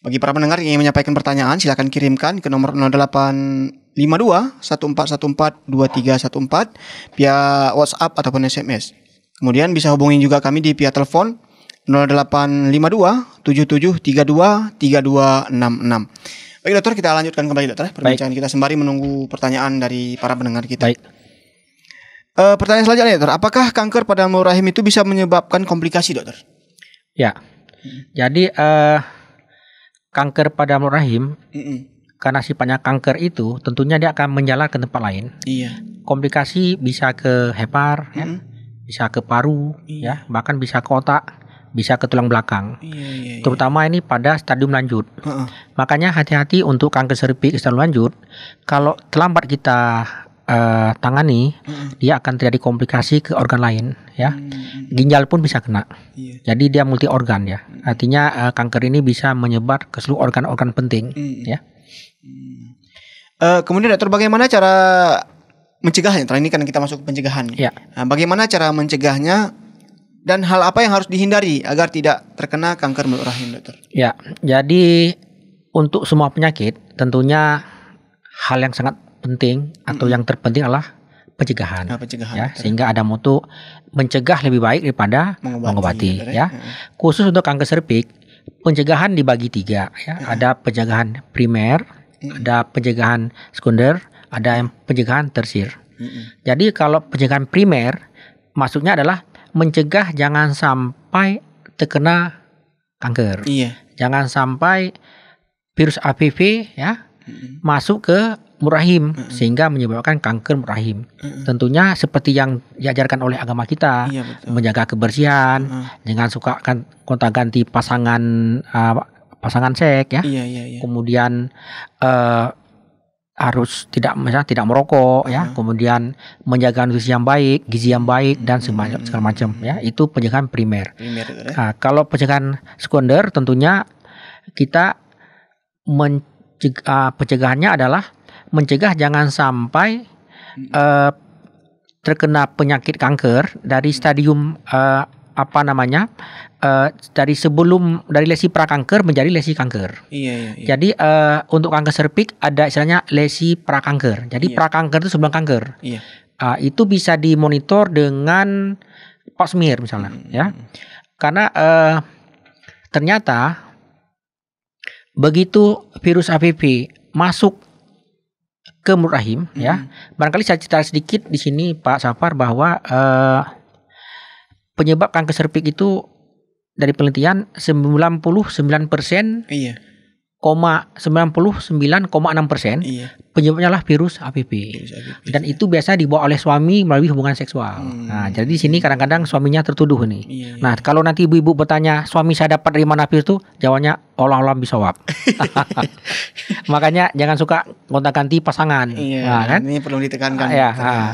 Bagi para pendengar yang ingin menyampaikan pertanyaan, silakan kirimkan ke nomor 0852 1414 2314 via WhatsApp ataupun SMS. Kemudian bisa hubungi juga kami di via telepon 0852 7732 3266. Baik dokter, kita lanjutkan kembali dokter ya, perbincangan Baik. kita sembari menunggu pertanyaan dari para pendengar kita. Baik. E, pertanyaan selanjutnya dokter, apakah kanker pada mulut rahim itu bisa menyebabkan komplikasi dokter? Ya, hmm. jadi uh, kanker pada mulut rahim mm -mm. karena sifatnya kanker itu tentunya dia akan menjalar ke tempat lain. Iya. Komplikasi bisa ke hepar, mm ya, bisa ke paru, hmm. ya bahkan bisa ke otak bisa ke tulang belakang. Iya, iya, iya. Terutama ini pada stadium lanjut. Uh -uh. Makanya hati-hati untuk kanker serviks stadium lanjut. Kalau terlambat kita uh, tangani, uh-uh. dia akan terjadi komplikasi ke organ lain, ya. -uh. Ginjal pun bisa kena. -uh. Jadi dia multi organ ya. Artinya uh, kanker ini bisa menyebar ke seluruh organ-organ penting, -uh. ya. Uh Uh, kemudian dokter bagaimana cara mencegahnya? Terakhir ini kan kita masuk ke pencegahan. Ya. Nah, bagaimana cara mencegahnya dan hal apa yang harus dihindari agar tidak terkena kanker mulut rahim, dokter? Ya, jadi untuk semua penyakit tentunya hal yang sangat penting atau mm-hmm. yang terpenting adalah pencegahan. Nah, pencegahan ya, sehingga ada mutu mencegah lebih baik daripada mengobati, mengobati ya. ya. Khusus untuk kanker serviks, pencegahan dibagi tiga ya. mm Ada pencegahan primer, ada pencegahan sekunder, ada yang pencegahan tersier. Jadi kalau pencegahan primer maksudnya adalah mencegah jangan sampai terkena kanker. Iya. Jangan sampai virus HPV ya mm-hmm. masuk ke murahim mm-hmm. sehingga menyebabkan kanker murahim. Mm-hmm. Tentunya seperti yang diajarkan oleh agama kita, iya, menjaga kebersihan, mm-hmm. jangan suka kan kontak ganti pasangan uh, pasangan seks ya. Iya, iya, iya. Kemudian uh, harus tidak misalnya tidak merokok ya, hmm. kemudian menjaga nutrisi yang baik, gizi yang baik dan hmm. segala, segala macam ya. Itu pencegahan primer. primer ya? nah, kalau pencegahan sekunder tentunya kita mencegah, pencegahannya adalah mencegah jangan sampai hmm. uh, terkena penyakit kanker dari stadium uh, apa namanya uh, dari sebelum dari lesi prakanker menjadi lesi kanker. Iya, iya, iya. Jadi uh, untuk kanker serpik ada istilahnya lesi prakanker. Jadi iya. prakanker itu sebelum kanker. Iya. Uh, itu bisa dimonitor dengan pap smear misalnya, hmm. ya. Hmm, hmm. Karena uh, ternyata begitu virus HPV masuk ke mulut rahim, ya, hmm. ya. Barangkali saya cerita sedikit di sini Pak Safar bahwa uh, penyebab kanker serpik itu dari penelitian 99 persen iya. koma enam persen iya. penyebabnya lah virus HPV virus HPV dan itu biasa dibawa oleh suami melalui hubungan seksual. Hmm. Nah jadi di sini kadang-kadang suaminya tertuduh nih. Iya, iya. Nah kalau nanti ibu-ibu bertanya suami saya dapat dari mana virus itu jawabnya olah-olah wap Makanya jangan suka gonta-ganti pasangan. Iya, nah, kan? Ini perlu ditekankan. Ah, ya, ah.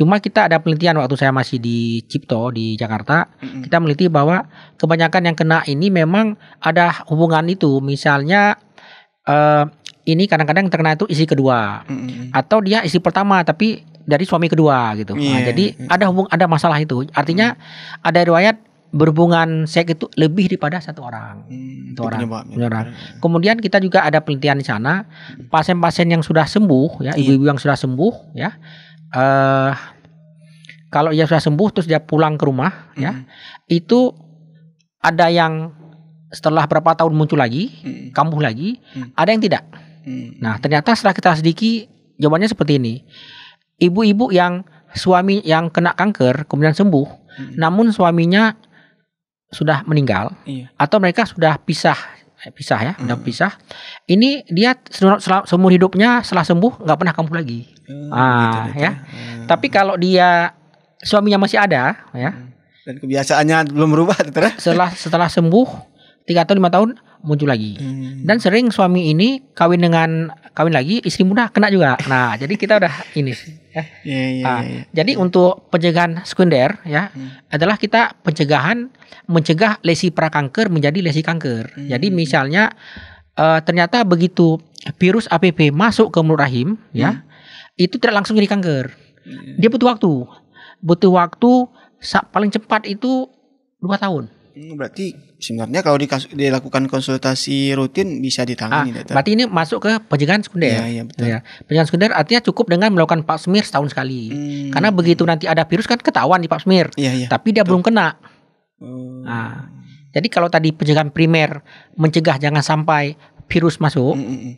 Cuma kita ada penelitian waktu saya masih di Cipto di Jakarta, mm-hmm. kita meneliti bahwa kebanyakan yang kena ini memang ada hubungan itu. Misalnya uh, ini kadang-kadang terkena itu isi kedua mm-hmm. atau dia isi pertama tapi dari suami kedua gitu. Yeah. Nah, iya, jadi iya. ada hubung ada masalah itu. Artinya mm-hmm. ada riwayat berhubungan seks itu lebih daripada satu orang. Hmm, satu orang. Penyebab, orang. Kemudian kita juga ada penelitian di sana, mm. pasien-pasien yang sudah sembuh ya, iya. ibu-ibu yang sudah sembuh ya, uh, kalau ia sudah sembuh terus dia pulang ke rumah ya, hmm. ya itu ada yang setelah berapa tahun muncul lagi hmm. kambuh lagi hmm. ada yang tidak hmm. nah ternyata setelah kita sedikit jawabannya seperti ini ibu-ibu yang suami yang kena kanker kemudian sembuh hmm. namun suaminya sudah meninggal iya. atau mereka sudah pisah Eh, pisah ya, udah hmm. pisah. Ini dia seumur hidupnya setelah sembuh nggak pernah kampuh lagi. Hmm, ah, gitu, gitu. Ya. ya. Hmm. Tapi kalau dia suaminya masih ada, ya. Hmm. Dan kebiasaannya belum berubah, gitu ya. Setelah setelah sembuh tiga atau lima tahun muncul lagi. Hmm. Dan sering suami ini kawin dengan kawin lagi istri muda kena juga. Nah, jadi kita udah ini ya. Yeah, iya, iya, yeah, nah, iya. yeah, jadi untuk pencegahan sekunder ya hmm. adalah kita pencegahan mencegah lesi prakanker menjadi lesi kanker. Hmm. Jadi misalnya uh, ternyata begitu virus APP masuk ke mulut rahim ya, hmm. ya, itu tidak langsung jadi kanker. Hmm. Dia butuh waktu. Butuh waktu paling cepat itu dua tahun. Hmm, berarti sebenarnya kalau dilakukan konsultasi rutin bisa ditangani. Ah, berarti ini masuk ke pencegahan sekunder. Ya, ya, betul. ya. Pencegahan sekunder artinya cukup dengan melakukan pap smear setahun sekali. Hmm. Karena begitu nanti ada virus kan ketahuan di pap smear. Ya, ya. Tapi dia betul. belum kena. Hmm. Nah, jadi kalau tadi pencegahan primer mencegah jangan sampai virus masuk. hmm. hmm, hmm.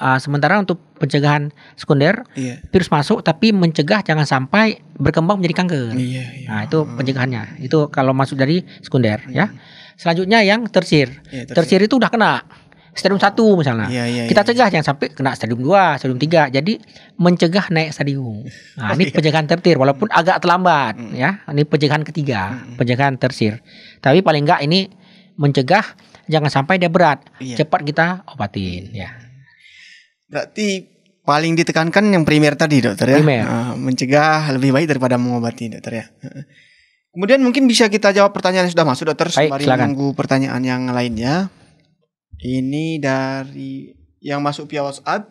Ah, sementara untuk pencegahan sekunder iya. virus masuk tapi mencegah jangan sampai berkembang menjadi kanker. Iya, iya. Nah, itu hmm. pencegahannya. Itu kalau masuk dari sekunder ya. hmm. ya. Selanjutnya yang tersir. Iya, tersir. tersir itu udah kena stadium 1 misalnya. Iya, iya, Kita iya, iya. cegah iya. jangan sampai kena stadium 2, stadium 3. Jadi mencegah naik stadium. Nah, ini iya. pencegahan tersir walaupun hmm. agak terlambat hmm. ya. Ini pencegahan ketiga, hmm. pencegahan tersir. Tapi paling enggak ini mencegah jangan sampai dia berat. Iya. Cepat kita obatin ya. Berarti paling ditekankan yang primer tadi dokter ya. Primer. Ah, mencegah lebih baik daripada mengobati dokter ya. Kemudian mungkin bisa kita jawab pertanyaan yang sudah masuk dokter sembari menunggu pertanyaan yang lainnya. Ini dari yang masuk via WhatsApp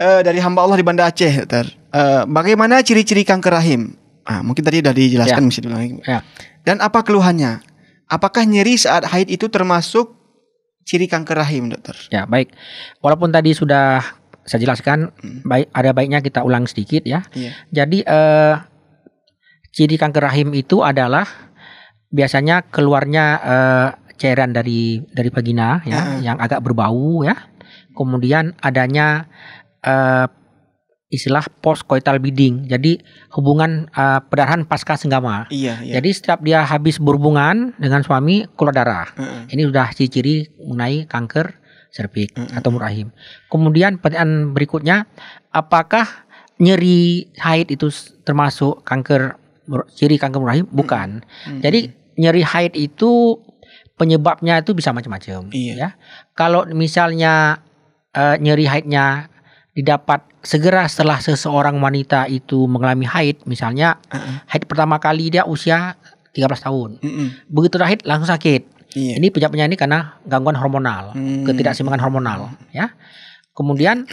uh, dari hamba Allah di Banda Aceh dokter. Uh, bagaimana ciri-ciri kanker rahim? Ah, mungkin tadi sudah dijelaskan ya. Ya. Dan apa keluhannya? Apakah nyeri saat haid itu termasuk ciri kanker rahim, dokter? Ya, baik. Walaupun tadi sudah saya jelaskan, hmm. baik ada baiknya kita ulang sedikit ya. Yeah. Jadi eh, ciri kanker rahim itu adalah biasanya keluarnya eh, cairan dari dari vagina ya, uh ah. -huh. yang agak berbau ya. Kemudian adanya eh, istilah post coital bidding. Jadi hubungan uh, pasca senggama. Iya, iya. Jadi setiap dia habis berhubungan dengan suami keluar darah. Mm -hmm. Ini sudah ciri-ciri mengenai kanker serviks mm -hmm. atau murahim. Kemudian pertanyaan berikutnya, apakah nyeri haid itu termasuk kanker ciri kanker murahim? Bukan. Mm -hmm. Jadi nyeri haid itu penyebabnya itu bisa macam-macam iya. ya. Kalau misalnya uh, nyeri haidnya didapat segera setelah seseorang wanita itu mengalami haid misalnya uh-uh. haid pertama kali dia usia 13 tahun uh-uh. begitu haid langsung sakit yeah. Ini penyebabnya ini karena gangguan hormonal, hmm. ketidakseimbangan hormonal, hmm. ya. Kemudian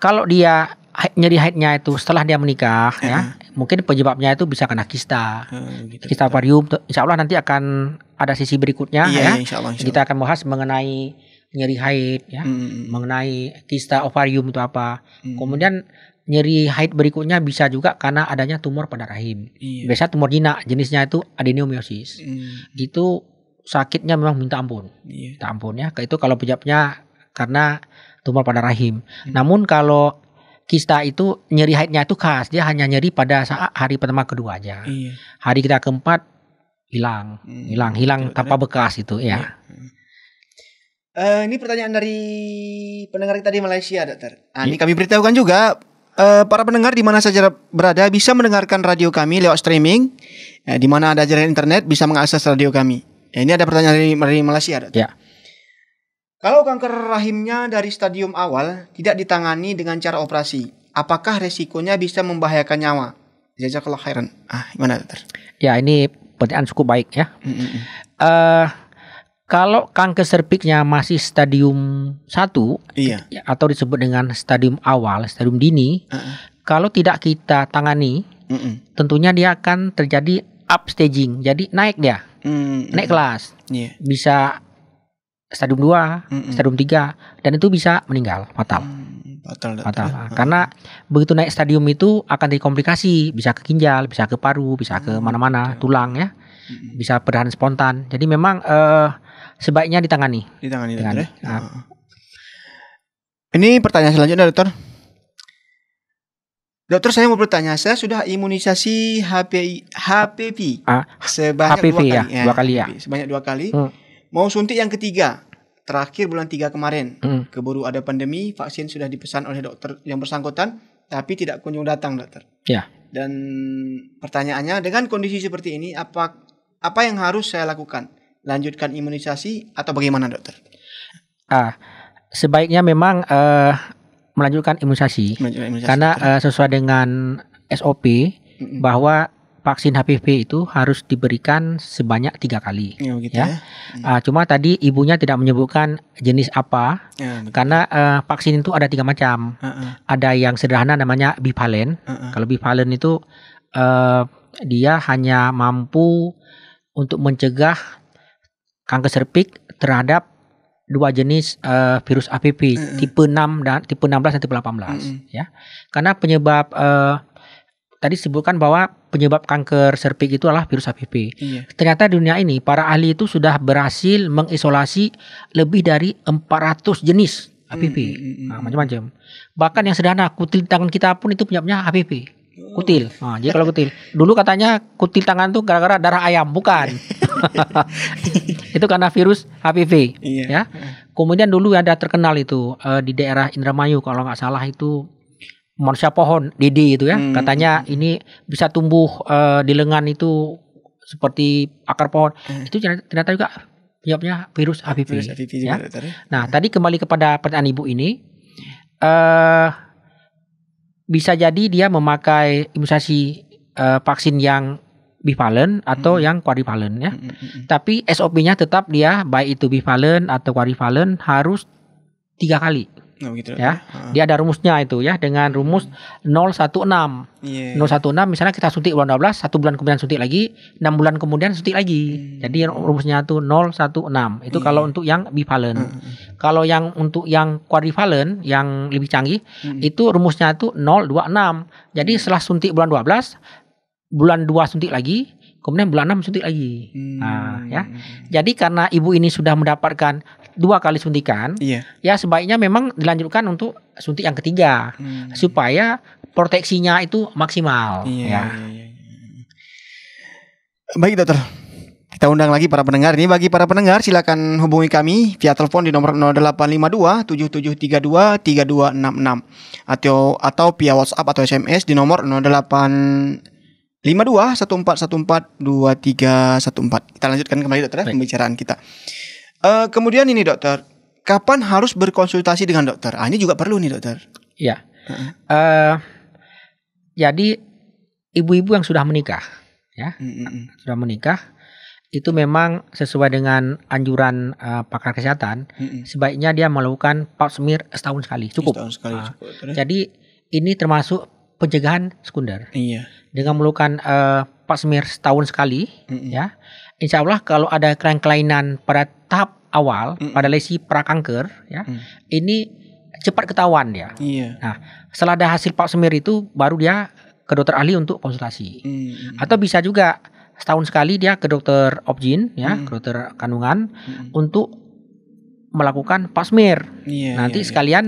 kalau dia nyeri haidnya itu setelah dia menikah, uh-huh. ya, mungkin penyebabnya itu bisa kena kista, uh, gitu, kista ovarium. insyaallah nanti akan ada sisi berikutnya, yeah, ya. Insya Allah, insya Allah. Kita akan bahas mengenai nyeri haid ya, hmm. mengenai kista ovarium itu apa. Hmm. Kemudian nyeri haid berikutnya bisa juga karena adanya tumor pada rahim. Iya. Biasa tumor jinak jenisnya itu adenomiosis. Hmm. Itu sakitnya memang minta ampun. Iya. Minta ampun ya. Itu kalau penyebabnya karena tumor pada rahim. Hmm. Namun kalau kista itu nyeri haidnya itu khas, dia hanya nyeri pada saat hari pertama kedua aja. Iya. Hari kita keempat hilang, hmm. hilang, hilang tanpa bekas itu ya. iya. Uh, ini pertanyaan dari pendengar kita di Malaysia, Dokter. Nah, ini iya. kami beritahukan juga uh, para pendengar di mana saja berada bisa mendengarkan radio kami lewat streaming. Ya, di mana ada jaringan internet bisa mengakses radio kami. Ya, ini ada pertanyaan dari, dari Malaysia, Dokter. Ya. Kalau kanker rahimnya dari stadium awal tidak ditangani dengan cara operasi, apakah resikonya bisa membahayakan nyawa? Jazakallah khairan. Ah, gimana, Dokter? Ya, ini pertanyaan cukup baik ya. Mm -mm. Uh, kalau kanker serviknya masih stadium 1 iya. atau disebut dengan stadium awal, stadium dini, uh -uh. kalau tidak kita tangani, uh -uh. tentunya dia akan terjadi upstaging. Jadi naik dia. uh -uh. Naik kelas. Yeah. Bisa stadium 2, uh -uh. stadium 3 dan itu bisa meninggal, fatal. Mm, fatal. Fatal. Ya. Karena uh. begitu naik stadium itu akan dikomplikasi, bisa ke ginjal, bisa ke paru, bisa ke mm, mana-mana, tulang ya. Bisa perdarahan spontan. Jadi memang uh, sebaiknya ditangani. Ditangani, ditangani. dokter. Ya? Ah. Ah, ah. Ini pertanyaan selanjutnya dokter. Dokter saya mau bertanya, saya sudah imunisasi HPI, HPV ah, sebanyak HPV, dua ya, kali, ya, dua kali ya. Sebanyak dua kali. Hmm. Mau suntik yang ketiga, terakhir bulan tiga kemarin. Hmm. Keburu ada pandemi, vaksin sudah dipesan oleh dokter yang bersangkutan, tapi tidak kunjung datang dokter. Ya. Dan pertanyaannya, dengan kondisi seperti ini, apa apa yang harus saya lakukan? lanjutkan imunisasi atau bagaimana dokter? Ah, sebaiknya memang uh, melanjutkan imunisasi, melanjutkan imunisasi karena uh, sesuai dengan SOP mm hmm bahwa vaksin HPV itu harus diberikan sebanyak tiga kali. Oh, gitu ya, ya. ya. Uh, cuma tadi ibunya tidak menyebutkan jenis apa, ya, karena uh, vaksin itu ada tiga macam. Uh -uh. Ada yang sederhana namanya bivalen. Uh -uh. Kalau bivalen itu uh, dia hanya mampu untuk mencegah kanker serpik terhadap dua jenis uh, virus APV mm -hmm. tipe 6 dan tipe 16 dan tipe 18 mm -hmm. ya. Karena penyebab uh, tadi disebutkan bahwa penyebab kanker serpik itu adalah virus HPV. Iya. Ternyata di dunia ini para ahli itu sudah berhasil mengisolasi lebih dari 400 jenis HPV, mm, -hmm. nah, macam-macam. Bahkan yang sederhana kutil tangan kita pun itu punya penyebabnya HPV. Kutil. Nah, jadi kalau kutil. Dulu katanya kutil tangan tuh gara-gara darah ayam, bukan. itu karena virus HPV, iya. ya. Kemudian dulu ada terkenal itu uh, di daerah Indramayu kalau nggak salah itu manusia pohon Didi itu ya. Hmm. Katanya ini bisa tumbuh uh, di lengan itu seperti akar pohon. Hmm. Itu ternyata juga penyebabnya virus HPV. Virus HPV ya. Juga, Nah, tadi kembali kepada pertanyaan Ibu ini. uh, bisa jadi dia memakai imunisasi uh, vaksin yang bivalen atau hmm. yang quadrivalen ya. mm hmm. Tapi SOP-nya tetap dia baik itu bivalen atau quadrivalen harus tiga kali. Oh, gitu. Ya. Uh. Dia ada rumusnya itu ya dengan rumus 016. Yeah. 016 misalnya kita suntik bulan 12, satu bulan kemudian suntik lagi, enam bulan kemudian suntik lagi. Hmm. Jadi rumusnya itu 016. Itu yeah. kalau untuk yang bivalen. -huh. Kalau yang untuk yang quadrivalen yang lebih canggih -huh. Hmm. itu rumusnya itu 026. Jadi hmm. setelah suntik bulan 12, bulan 2 suntik lagi, kemudian bulan 6 suntik lagi. Hmm. Nah, ya. Hmm. Jadi karena ibu ini sudah mendapatkan dua kali suntikan, iya. ya sebaiknya memang dilanjutkan untuk suntik yang ketiga hmm. supaya proteksinya itu maksimal. Iya, ya. Iya, iya, iya. Baik dokter, kita undang lagi para pendengar. Ini bagi para pendengar silakan hubungi kami via telepon di nomor 0852 7732 3266 atau atau via WhatsApp atau SMS di nomor 08 52 1414 2314. Kita lanjutkan kembali dokter ya, pembicaraan kita. Uh, kemudian ini dokter, kapan harus berkonsultasi dengan dokter? Ah, ini juga perlu nih dokter. Iya. Uh -uh. uh, jadi ibu-ibu yang sudah menikah, ya, uh -uh. sudah menikah, itu memang sesuai dengan anjuran uh, pakar kesehatan, uh -uh. sebaiknya dia melakukan pap smear setahun sekali, cukup. Setahun sekali, uh, cukup. Ya. Jadi ini termasuk pencegahan sekunder. Iya. Dengan melakukan uh, eh, pap smear setahun sekali, uh -uh. ya, insya Allah kalau ada kelainan pada tahap awal mm. pada lesi prakanker ya mm. ini cepat ketahuan ya. Iya. Nah setelah ada hasil pak smear itu baru dia ke dokter ahli untuk konsultasi. Mm. Atau bisa juga setahun sekali dia ke dokter obgyn ya mm. ke dokter kandungan mm. untuk melakukan pak smear. Iya, Nanti iya, iya. sekalian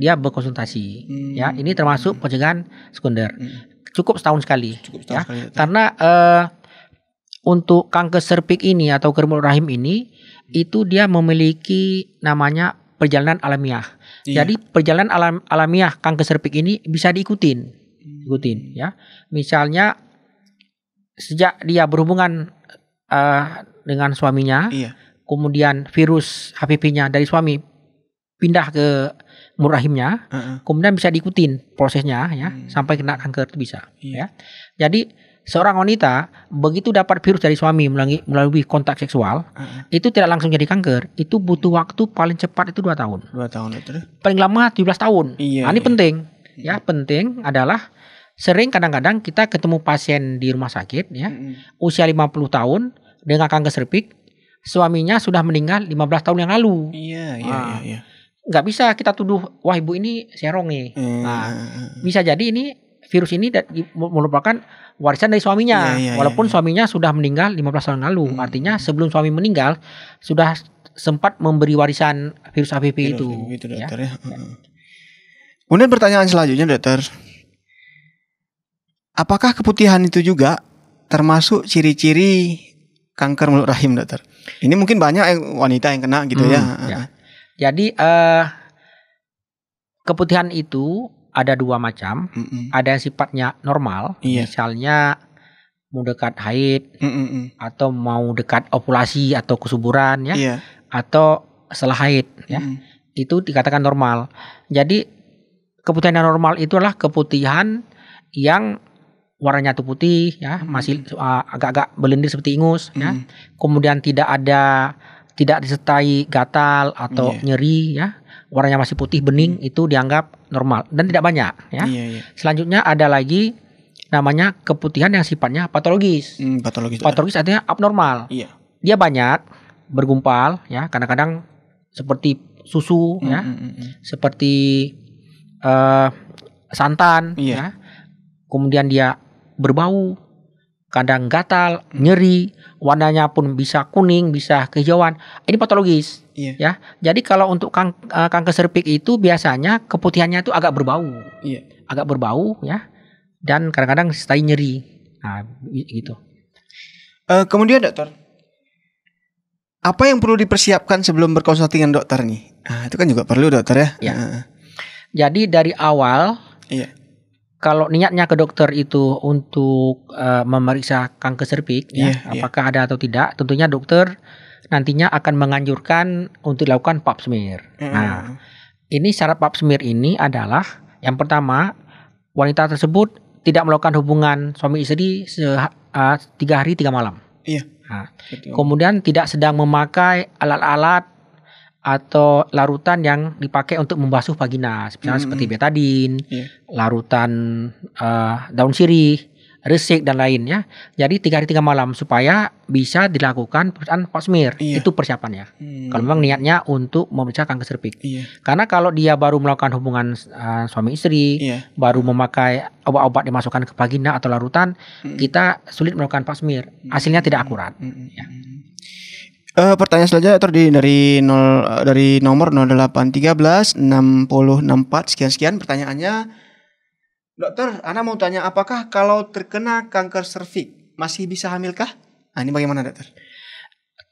dia berkonsultasi ya. mm. ya. Ini termasuk pencegahan sekunder. Mm. Cukup setahun sekali. Cukup ya. setahun ya. sekali. Karena uh, untuk kanker serpik ini atau kerumun rahim ini itu dia memiliki namanya perjalanan alamiah. Iya. Jadi perjalanan alam, alamiah kanker serpik ini bisa diikutin, hmm. ikutin ya. Misalnya sejak dia berhubungan uh, dengan suaminya, iya. kemudian virus HPV-nya dari suami pindah ke murahimnya, uh -uh. kemudian bisa diikutin prosesnya ya hmm. sampai kena kanker itu bisa iya. ya. Jadi seorang wanita begitu dapat virus dari suami melalui, melalui kontak seksual uh-huh. itu tidak langsung jadi kanker itu butuh waktu paling cepat itu dua tahun dua tahun itu deh. paling lama 17 tahun iya, nah, ini iya. penting iya. ya penting adalah sering kadang-kadang kita ketemu pasien di rumah sakit ya usia lima usia 50 tahun dengan kanker serpik suaminya sudah meninggal 15 tahun yang lalu iya iya ah. iya, iya. Gak bisa kita tuduh wah ibu ini serong nih. Mm. Nah, bisa jadi ini virus ini merupakan warisan dari suaminya. Ya, ya, Walaupun ya, ya. suaminya sudah meninggal 15 tahun lalu. Hmm. Artinya sebelum suami meninggal sudah sempat memberi warisan virus HPV itu. Ya. dokter, ya. Ya. Hmm. Kemudian pertanyaan selanjutnya dokter. Apakah keputihan itu juga termasuk ciri-ciri kanker mulut rahim dokter? Ini mungkin banyak wanita yang kena gitu ya. hmm, ya. ya. Jadi uh, keputihan itu ada dua macam. Mm-mm. Ada yang sifatnya normal, yeah. misalnya mau dekat haid Mm-mm. atau mau dekat ovulasi atau kesuburan ya, yeah. atau setelah haid ya. Mm-mm. Itu dikatakan normal. Jadi keputihan yang normal itu adalah keputihan yang warnanya tuh putih ya, mm-hmm. masih agak ah, agak-agak belendir seperti ingus mm-hmm. ya. Kemudian tidak ada tidak disertai gatal atau yeah. nyeri ya warnanya masih putih bening hmm. itu dianggap normal dan tidak banyak ya. Iya, iya. Selanjutnya ada lagi namanya keputihan yang sifatnya patologis. Hmm, patologis. Ya. Patologis artinya abnormal. Iya. Dia banyak bergumpal ya, kadang-kadang seperti susu hmm, ya, hmm, hmm. hmm. seperti uh, santan iya. ya. Kemudian dia berbau, kadang gatal, hmm. nyeri, warnanya pun bisa kuning, bisa kehijauan. Ini patologis. Iya. Ya. Jadi kalau untuk kang, eh, kanker serviks itu biasanya keputihannya itu agak berbau. Iya. Agak berbau ya. Dan kadang-kadang stay nyeri. Nah, gitu. Uh, kemudian dokter, apa yang perlu dipersiapkan sebelum berkonsultasi dengan dokter nih? Nah, itu kan juga perlu dokter ya. ya. Ah, ah. Jadi dari awal, iya. kalau niatnya ke dokter itu untuk uh, memeriksa kanker serviks, ya, iya, ya, apakah ada atau tidak, tentunya dokter nantinya akan menganjurkan untuk dilakukan pap smear. Mm. Nah, ini syarat pap smear ini adalah yang pertama wanita tersebut tidak melakukan hubungan suami istri uh, tiga hari tiga malam. Iya. Nah, kemudian tidak sedang memakai alat-alat atau larutan yang dipakai untuk membasuh vagina, misalnya mm -hmm. seperti betadin, yeah. larutan uh, daun sirih, Resik dan lainnya. Jadi tiga hari tiga malam supaya bisa dilakukan pemeriksaan kosmir. Iya. Itu persiapannya. Hmm. Kalau memang niatnya untuk memeriksa kanker cervix. Iya. Karena kalau dia baru melakukan hubungan uh, suami istri, iya. baru memakai obat-obat dimasukkan ke vagina atau larutan, hmm. kita sulit melakukan pasmir. Hmm. Hasilnya tidak akurat. Hmm. Ya. Uh, pertanyaan selanjutnya terdiri dari nol eh, dari nomor 0813 6064 sekian sekian pertanyaannya Dokter, Ana mau tanya, apakah kalau terkena kanker serviks masih bisa hamilkah? Nah, ini bagaimana dokter?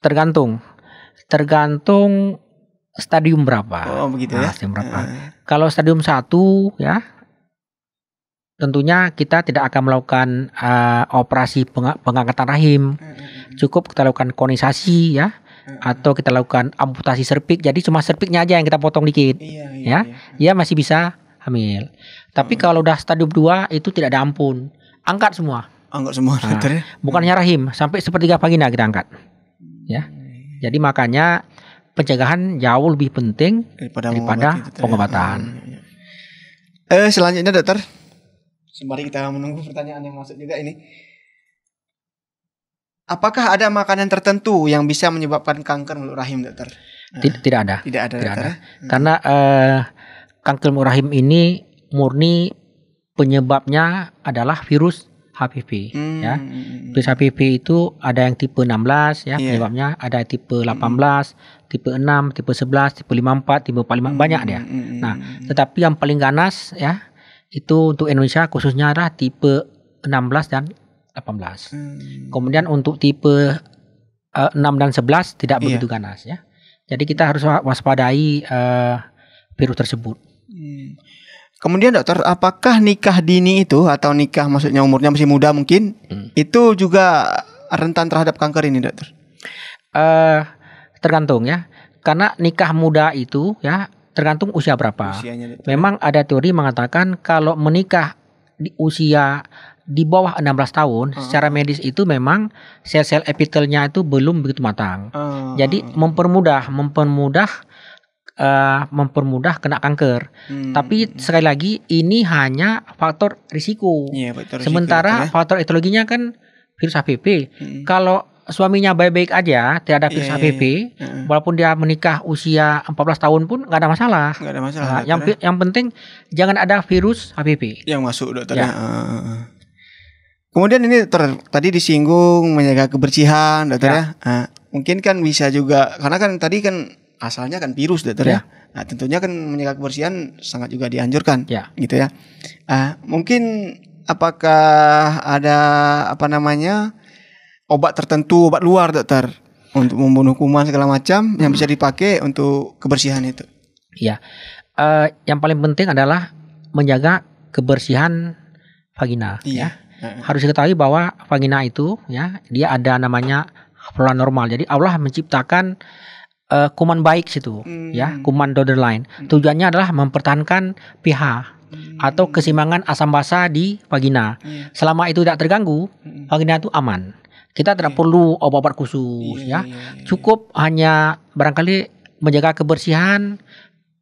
Tergantung, tergantung stadium berapa. Oh begitu ya. Nah, stadium berapa? Uh. Kalau stadium 1 ya, tentunya kita tidak akan melakukan uh, operasi peng pengangkatan rahim. Eh, Cukup kita lakukan konisasi ya atau kita lakukan amputasi serpik jadi cuma serpiknya aja yang kita potong dikit iya, iya ya iya. ya masih bisa hamil. Tapi hmm. kalau udah stadium 2 itu tidak ada ampun. Angkat semua. Angkat semua nah, dokter. Bukan hanya rahim, sampai sepertiga vagina kita angkat. Ya. Jadi makanya pencegahan jauh lebih penting daripada, daripada pengobatan. Ya. Hmm, iya, iya. Eh selanjutnya dokter, sembari kita menunggu pertanyaan yang masuk juga ini. Apakah ada makanan tertentu yang bisa menyebabkan kanker mulut rahim, dokter? Tidak, nah, tidak ada. Tidak ada. Tidak ada. Ya? Hmm. Karena uh, kanker rahim ini murni penyebabnya adalah virus HPV hmm. ya. Hmm, hmm. Virus HPV itu ada yang tipe 16 ya yeah. penyebabnya, ada tipe 18, hmm. tipe 6, tipe 11, tipe 54, tipe 45 hmm. banyak dia. Hmm. hmm nah, tetapi yang paling ganas ya itu untuk Indonesia khususnya adalah tipe 16 dan 18. Hmm. Kemudian untuk tipe uh, eh, 6 dan 11 tidak yeah. begitu ganas ya. Jadi kita harus waspadai uh, virus tersebut. Hmm. Kemudian dokter, apakah nikah dini itu atau nikah maksudnya umurnya masih muda mungkin hmm. itu juga rentan terhadap kanker ini dokter? Uh, tergantung ya, karena nikah muda itu ya tergantung usia berapa. Usianya, Memang ada teori mengatakan kalau menikah di usia di bawah 16 tahun uh. secara medis itu memang sel-sel epitelnya itu belum begitu matang. Uh. Jadi mempermudah mempermudah uh, mempermudah kena kanker. Hmm. Tapi sekali lagi ini hanya faktor risiko. Ya, faktor Sementara ya. faktor etologinya kan virus HPV. Hmm. Kalau suaminya baik-baik aja, tidak ada iya, virus yeah, HPV, yeah, yeah. walaupun dia menikah usia 14 tahun pun nggak ada masalah. Gak ada masalah. Nah, yang ya. yang penting jangan ada virus HPV yang masuk dokter. Ya. ya. Ah, ah, ah. Kemudian ini ter, tadi disinggung menjaga kebersihan dokter ya. ya. mungkin kan bisa juga karena kan tadi kan asalnya kan virus dokter ya. ya. Nah, tentunya kan menjaga kebersihan sangat juga dianjurkan ya. gitu ya. Uh, mungkin apakah ada apa namanya obat tertentu, obat luar dokter untuk membunuh kuman segala macam yang bisa dipakai untuk kebersihan itu? Iya. Uh, yang paling penting adalah menjaga kebersihan vagina iya. ya. Harus diketahui bahwa vagina itu ya, dia ada namanya flora normal. Jadi Allah menciptakan uh, kuman baik situ hmm. ya kuman borderline hmm. tujuannya adalah mempertahankan pH hmm. atau kesimbangan asam basa di vagina hmm. selama itu tidak terganggu hmm. vagina itu aman kita tidak yeah. perlu obat-obat khusus yeah, ya yeah, yeah, iya. cukup hanya barangkali menjaga kebersihan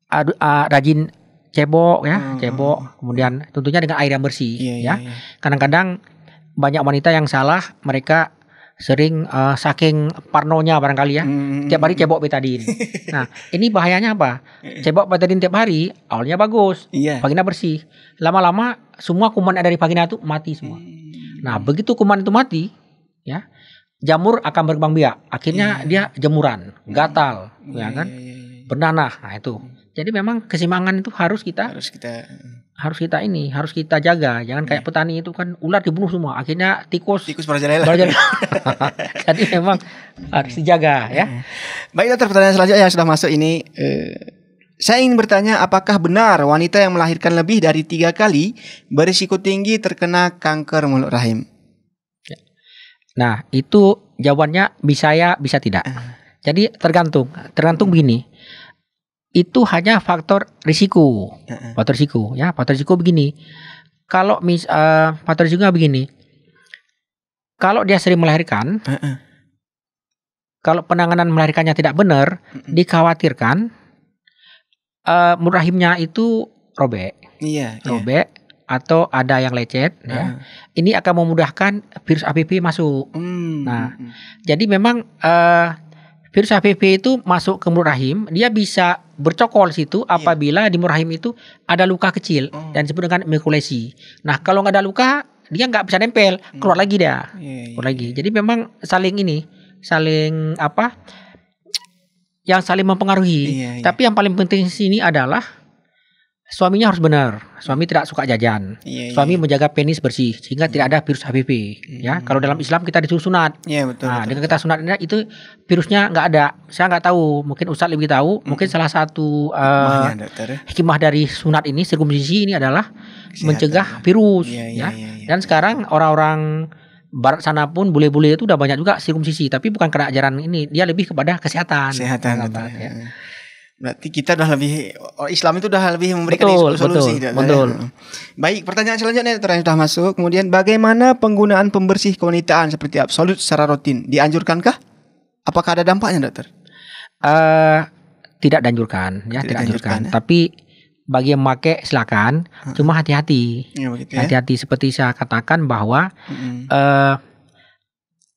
adu, uh, rajin cebok ya hmm. cebok kemudian tentunya dengan air yang bersih iya, ya kadang-kadang banyak wanita yang salah mereka sering uh, saking parnonya barangkali ya hmm. hmm tiap hari hmm, hmm. cebok betadin. nah ini bahayanya apa? Cebok betadin tiap hari awalnya bagus, yeah. vagina bersih. Lama-lama semua kuman dari vagina itu mati semua. Nah begitu kuman itu mati, ya jamur akan berkembang biak. Akhirnya yeah. dia jemuran, gatal, yeah. ya iya, kan, yeah, iya, iya. bernanah. Nah itu. Jadi memang kesimbangan itu harus kita harus kita hmm. harus kita ini harus kita jaga. Jangan kayak yeah. petani itu kan ular dibunuh semua, akhirnya tikus tikus merajalela. Jadi memang harus dijaga ya. Hmm. Baik dokter pertanyaan selanjutnya yang sudah masuk ini eh, saya ingin bertanya apakah benar wanita yang melahirkan lebih dari tiga kali berisiko tinggi terkena kanker mulut rahim? Ya. Nah itu jawabannya bisa ya bisa tidak. Hmm. Jadi tergantung tergantung begini itu hanya faktor risiko. Faktor risiko ya, faktor risiko begini. Kalau mis uh, faktor risiko begini. Kalau dia sering melahirkan, kalau penanganan melahirkannya tidak benar, dikhawatirkan uh, eh, rahimnya itu robek. Iya, iya, robek atau ada yang lecet uh ya. Ini akan memudahkan virus HPV masuk. Hmm. Nah, hmm, hmm. jadi memang uh, virus HPV itu masuk ke mulut rahim, dia bisa bercokol situ iya. apabila di murahim itu ada luka kecil oh. dan disebut dengan mikulasi. Nah, kalau nggak ada luka, dia nggak bisa nempel, hmm. keluar hmm. lagi dah. Yeah, iya, keluar yeah, lagi. Yeah. Jadi memang saling ini, saling apa? Yang saling mempengaruhi. Iya, Tapi yang paling penting sini adalah suaminya harus benar. Suami hmm. tidak suka jajan. Iya, iya, Suami iya. menjaga penis bersih sehingga tidak ada virus HPV. Iya. Ya, hmm. kalau dalam Islam kita disuruh sunat. Iya, betul, nah, betul, dengan kita sunat ini itu virusnya nggak ada. Saya nggak tahu. Mungkin Ustadz lebih tahu. Mm. Mungkin salah satu uh, hikmah dari sunat ini sirkumsisi ini adalah Kesehatan. mencegah virus. Iya, iya, ya. Iya, iya, Dan sekarang orang-orang barat sana pun bule-bule itu udah banyak juga sirkumsisi, tapi bukan karena ajaran ini. Dia lebih kepada kesehatan. Kesehatan, kesehatan betul, iya, ya. ya. Berarti kita udah lebih Islam itu udah lebih memberikan betul, solusi. Betul, betul. Ya. Baik, pertanyaan selanjutnya terakhir sudah masuk. Kemudian bagaimana penggunaan pembersih kewanitaan seperti absolut secara rutin? Dianjurkankah? Apakah ada dampaknya, Dokter? Uh, tidak dianjurkan, ya, tidak, dianjurkan. Ya? Tapi bagi yang pakai silakan, cuma hati-hati. Hati-hati ya, ya? Hati-hati seperti saya katakan bahwa hmm. uh,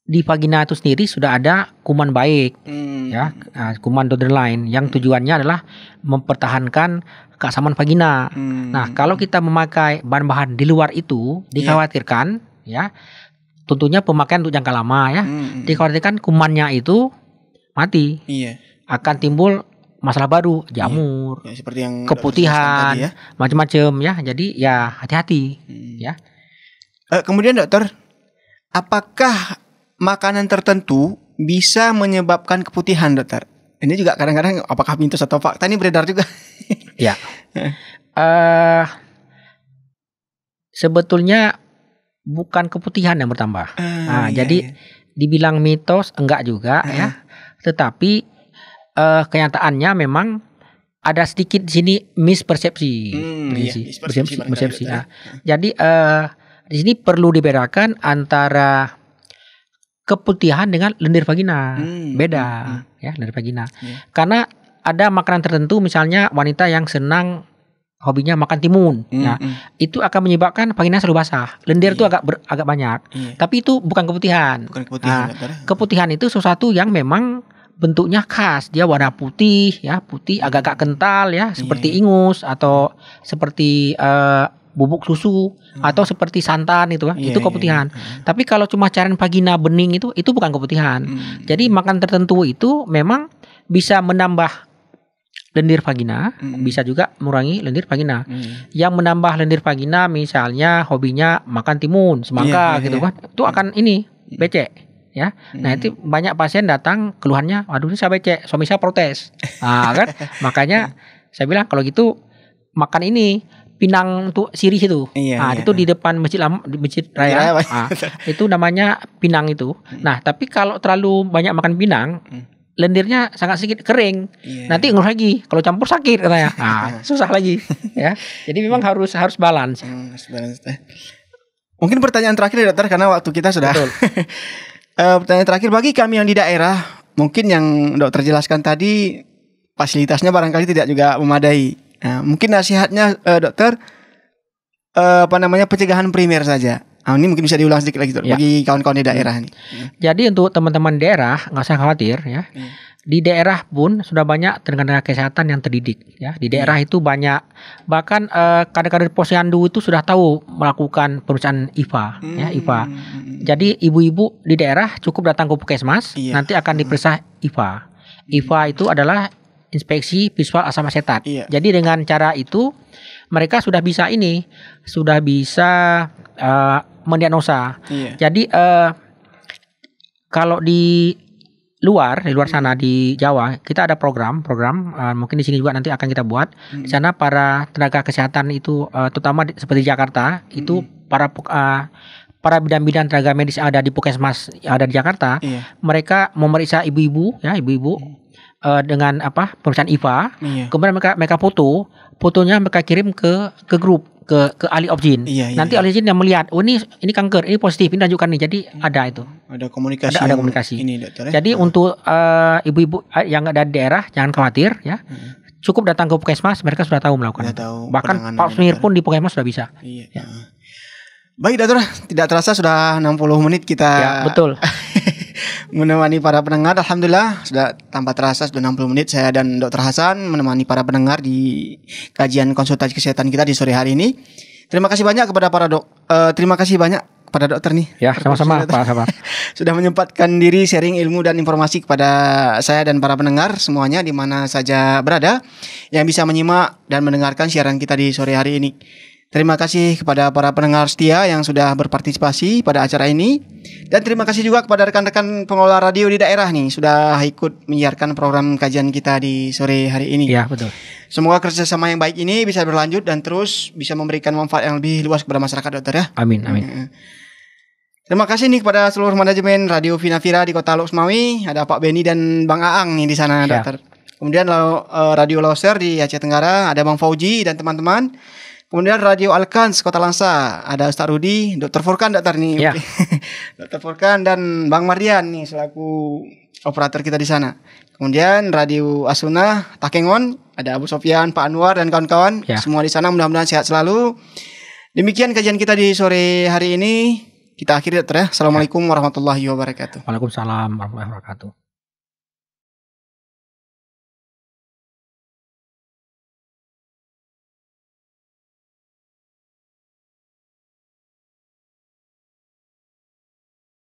di vagina itu sendiri sudah ada kuman baik hmm. ya ah, kuman Doderline yang hmm. tujuannya adalah mempertahankan keasaman vagina. Hmm. Nah, kalau kita memakai bahan-bahan di luar itu iya. dikhawatirkan yeah. ya tentunya pemakaian untuk jangka lama ya hmm. hmm. dikhawatirkan kumannya itu mati. yeah. Akan timbul masalah baru, iya. jamur, yeah. ya, seperti yang keputihan, ya. macam-macam ya. Jadi ya hati-hati hmm. ya. Uh, kemudian dokter, apakah makanan tertentu bisa menyebabkan keputihan, dokter. Ini juga kadang-kadang apakah mitos atau fakta ini beredar juga. ya. Uh, sebetulnya bukan keputihan yang bertambah. Uh, nah, iya, jadi iya. dibilang mitos enggak juga uh. ya. Ah. Tetapi uh, kenyataannya memang ada sedikit di sini mispersepsi. Hmm, iya, mispersepsi. mispersepsi, ya. Jadi uh, di sini perlu dibedakan antara keputihan dengan lendir vagina. Hmm. Beda hmm. hmm. ya lendir vagina. Hmm. Karena ada makanan tertentu misalnya wanita yang senang hobinya makan timun. Hmm. Nah, hmm. itu akan menyebabkan vagina selalu basah. Lendir itu iya. agak ber, agak banyak. Iya. Tapi itu bukan keputihan. Bukan keputihan. Nah, keputihan itu sesuatu yang memang bentuknya khas dia warna putih ya putih agak-agak kental ya seperti ingus atau seperti uh, bubuk susu hmm. atau seperti santan itu kan iya, yeah, itu iya, keputihan. Yeah, yeah. Tapi kalau cuma cairan vagina bening itu itu bukan keputihan. Hmm. Jadi makan tertentu itu memang bisa menambah lendir vagina, hmm. bisa juga mengurangi lendir vagina. Hmm. Yang menambah lendir vagina misalnya hobinya makan timun, semangka yeah, yeah, gitu iya. kan. Itu akan hmm. ini hmm. becek ya. Nah, hmm. Nah, itu banyak pasien datang keluhannya, "Aduh, saya becek, suami saya protes." Nah, kan? Makanya hmm. saya bilang kalau gitu makan ini Pinang tuh Sirih itu. Iya, nah, iya. itu di iya. depan masjid lama, di masjid raya. Iya, nah, itu namanya Pinang itu. Hmm. Nah, tapi kalau terlalu banyak makan Pinang, hmm. lendirnya sangat sedikit kering. Iya. Nanti ngeluh lagi. Kalau campur sakit katanya. Nah, susah lagi ya. Jadi memang iya. harus harus balance. Hmm, harus balance. Eh. Mungkin pertanyaan terakhir ya, dokter karena waktu kita sudah. Betul. e, pertanyaan terakhir bagi kami yang di daerah, mungkin yang dokter jelaskan tadi fasilitasnya barangkali tidak juga memadai. Nah, mungkin nasihatnya uh, dokter uh, apa namanya pencegahan primer saja. Nah, ini mungkin bisa diulang sedikit lagi ya. bagi kawan-kawan di daerah ini. Hmm. Jadi untuk teman-teman daerah nggak usah khawatir ya. Hmm. Di daerah pun sudah banyak tenaga kesehatan yang terdidik ya. Di daerah hmm. itu banyak bahkan kader kader-kader posyandu itu sudah tahu melakukan perusahaan IVA ya, hmm. ya Jadi ibu-ibu di daerah cukup datang ke puskesmas iya. nanti akan diperiksa IFA IVA itu adalah inspeksi visual asam asetat. Iya. Jadi dengan cara itu mereka sudah bisa ini, sudah bisa uh, mendiagnosa. Iya. Jadi uh, kalau di luar di luar sana di Jawa kita ada program program uh, mungkin di sini juga nanti akan kita buat hmm. di sana para tenaga kesehatan itu uh, terutama di, seperti Jakarta hmm. itu para uh, para bidan-bidan tenaga medis ada di puskesmas ada di Jakarta yeah. mereka memeriksa ibu-ibu ya ibu-ibu hmm uh, dengan apa perusahaan IVA, Iya. Kemudian mereka mereka foto, fotonya mereka kirim ke ke grup ke ke ahli objin. Iya, iya, Nanti iya. ahli objin yang melihat, oh ini ini kanker, ini positif, ini lanjutkan nih. Jadi hmm. ada itu. Ada komunikasi. Ada, ada komunikasi. Ini, dokter, ya? Jadi oh. untuk eh, ibu-ibu uh, yang ada di daerah jangan khawatir ya. Hmm. Cukup datang ke puskesmas, mereka sudah tahu melakukan. Sudah tahu Bahkan pap smear pun di puskesmas sudah bisa. Iya. Ya. Baik, dokter, tidak terasa sudah 60 menit kita. Ya, betul. menemani para pendengar. Alhamdulillah sudah tanpa terasa sudah 60 menit saya dan Dr. Hasan menemani para pendengar di kajian konsultasi kesehatan kita di sore hari ini. Terima kasih banyak kepada para dok. Uh, terima kasih banyak kepada dokter nih. Ya, sama-sama Pak Sudah menyempatkan diri sharing ilmu dan informasi kepada saya dan para pendengar semuanya di mana saja berada yang bisa menyimak dan mendengarkan siaran kita di sore hari ini. Terima kasih kepada para pendengar setia yang sudah berpartisipasi pada acara ini dan terima kasih juga kepada rekan-rekan pengelola radio di daerah nih sudah ikut menyiarkan program kajian kita di sore hari ini. Ya betul. Semoga kerjasama yang baik ini bisa berlanjut dan terus bisa memberikan manfaat yang lebih luas kepada masyarakat dokter ya. Amin amin. Terima kasih nih kepada seluruh manajemen Radio Finavira di Kota Loksmawi. Ada Pak Beni dan Bang Aang nih di sana, ya. Dokter. Kemudian eh, Radio Loser di Aceh Tenggara, ada Bang Fauji dan teman-teman. Kemudian Radio Alkans Kota Langsa ada Ustaz Rudi, Dr. Furkan Dr. nih. Ya. Dr. Furkan dan Bang Mardian nih selaku operator kita di sana. Kemudian Radio Asuna Takengon ada Abu Sofyan, Pak Anwar dan kawan-kawan ya. semua di sana mudah-mudahan sehat selalu. Demikian kajian kita di sore hari ini. Kita akhiri dokter ya. Assalamualaikum warahmatullahi wabarakatuh. Waalaikumsalam warahmatullahi wabarakatuh.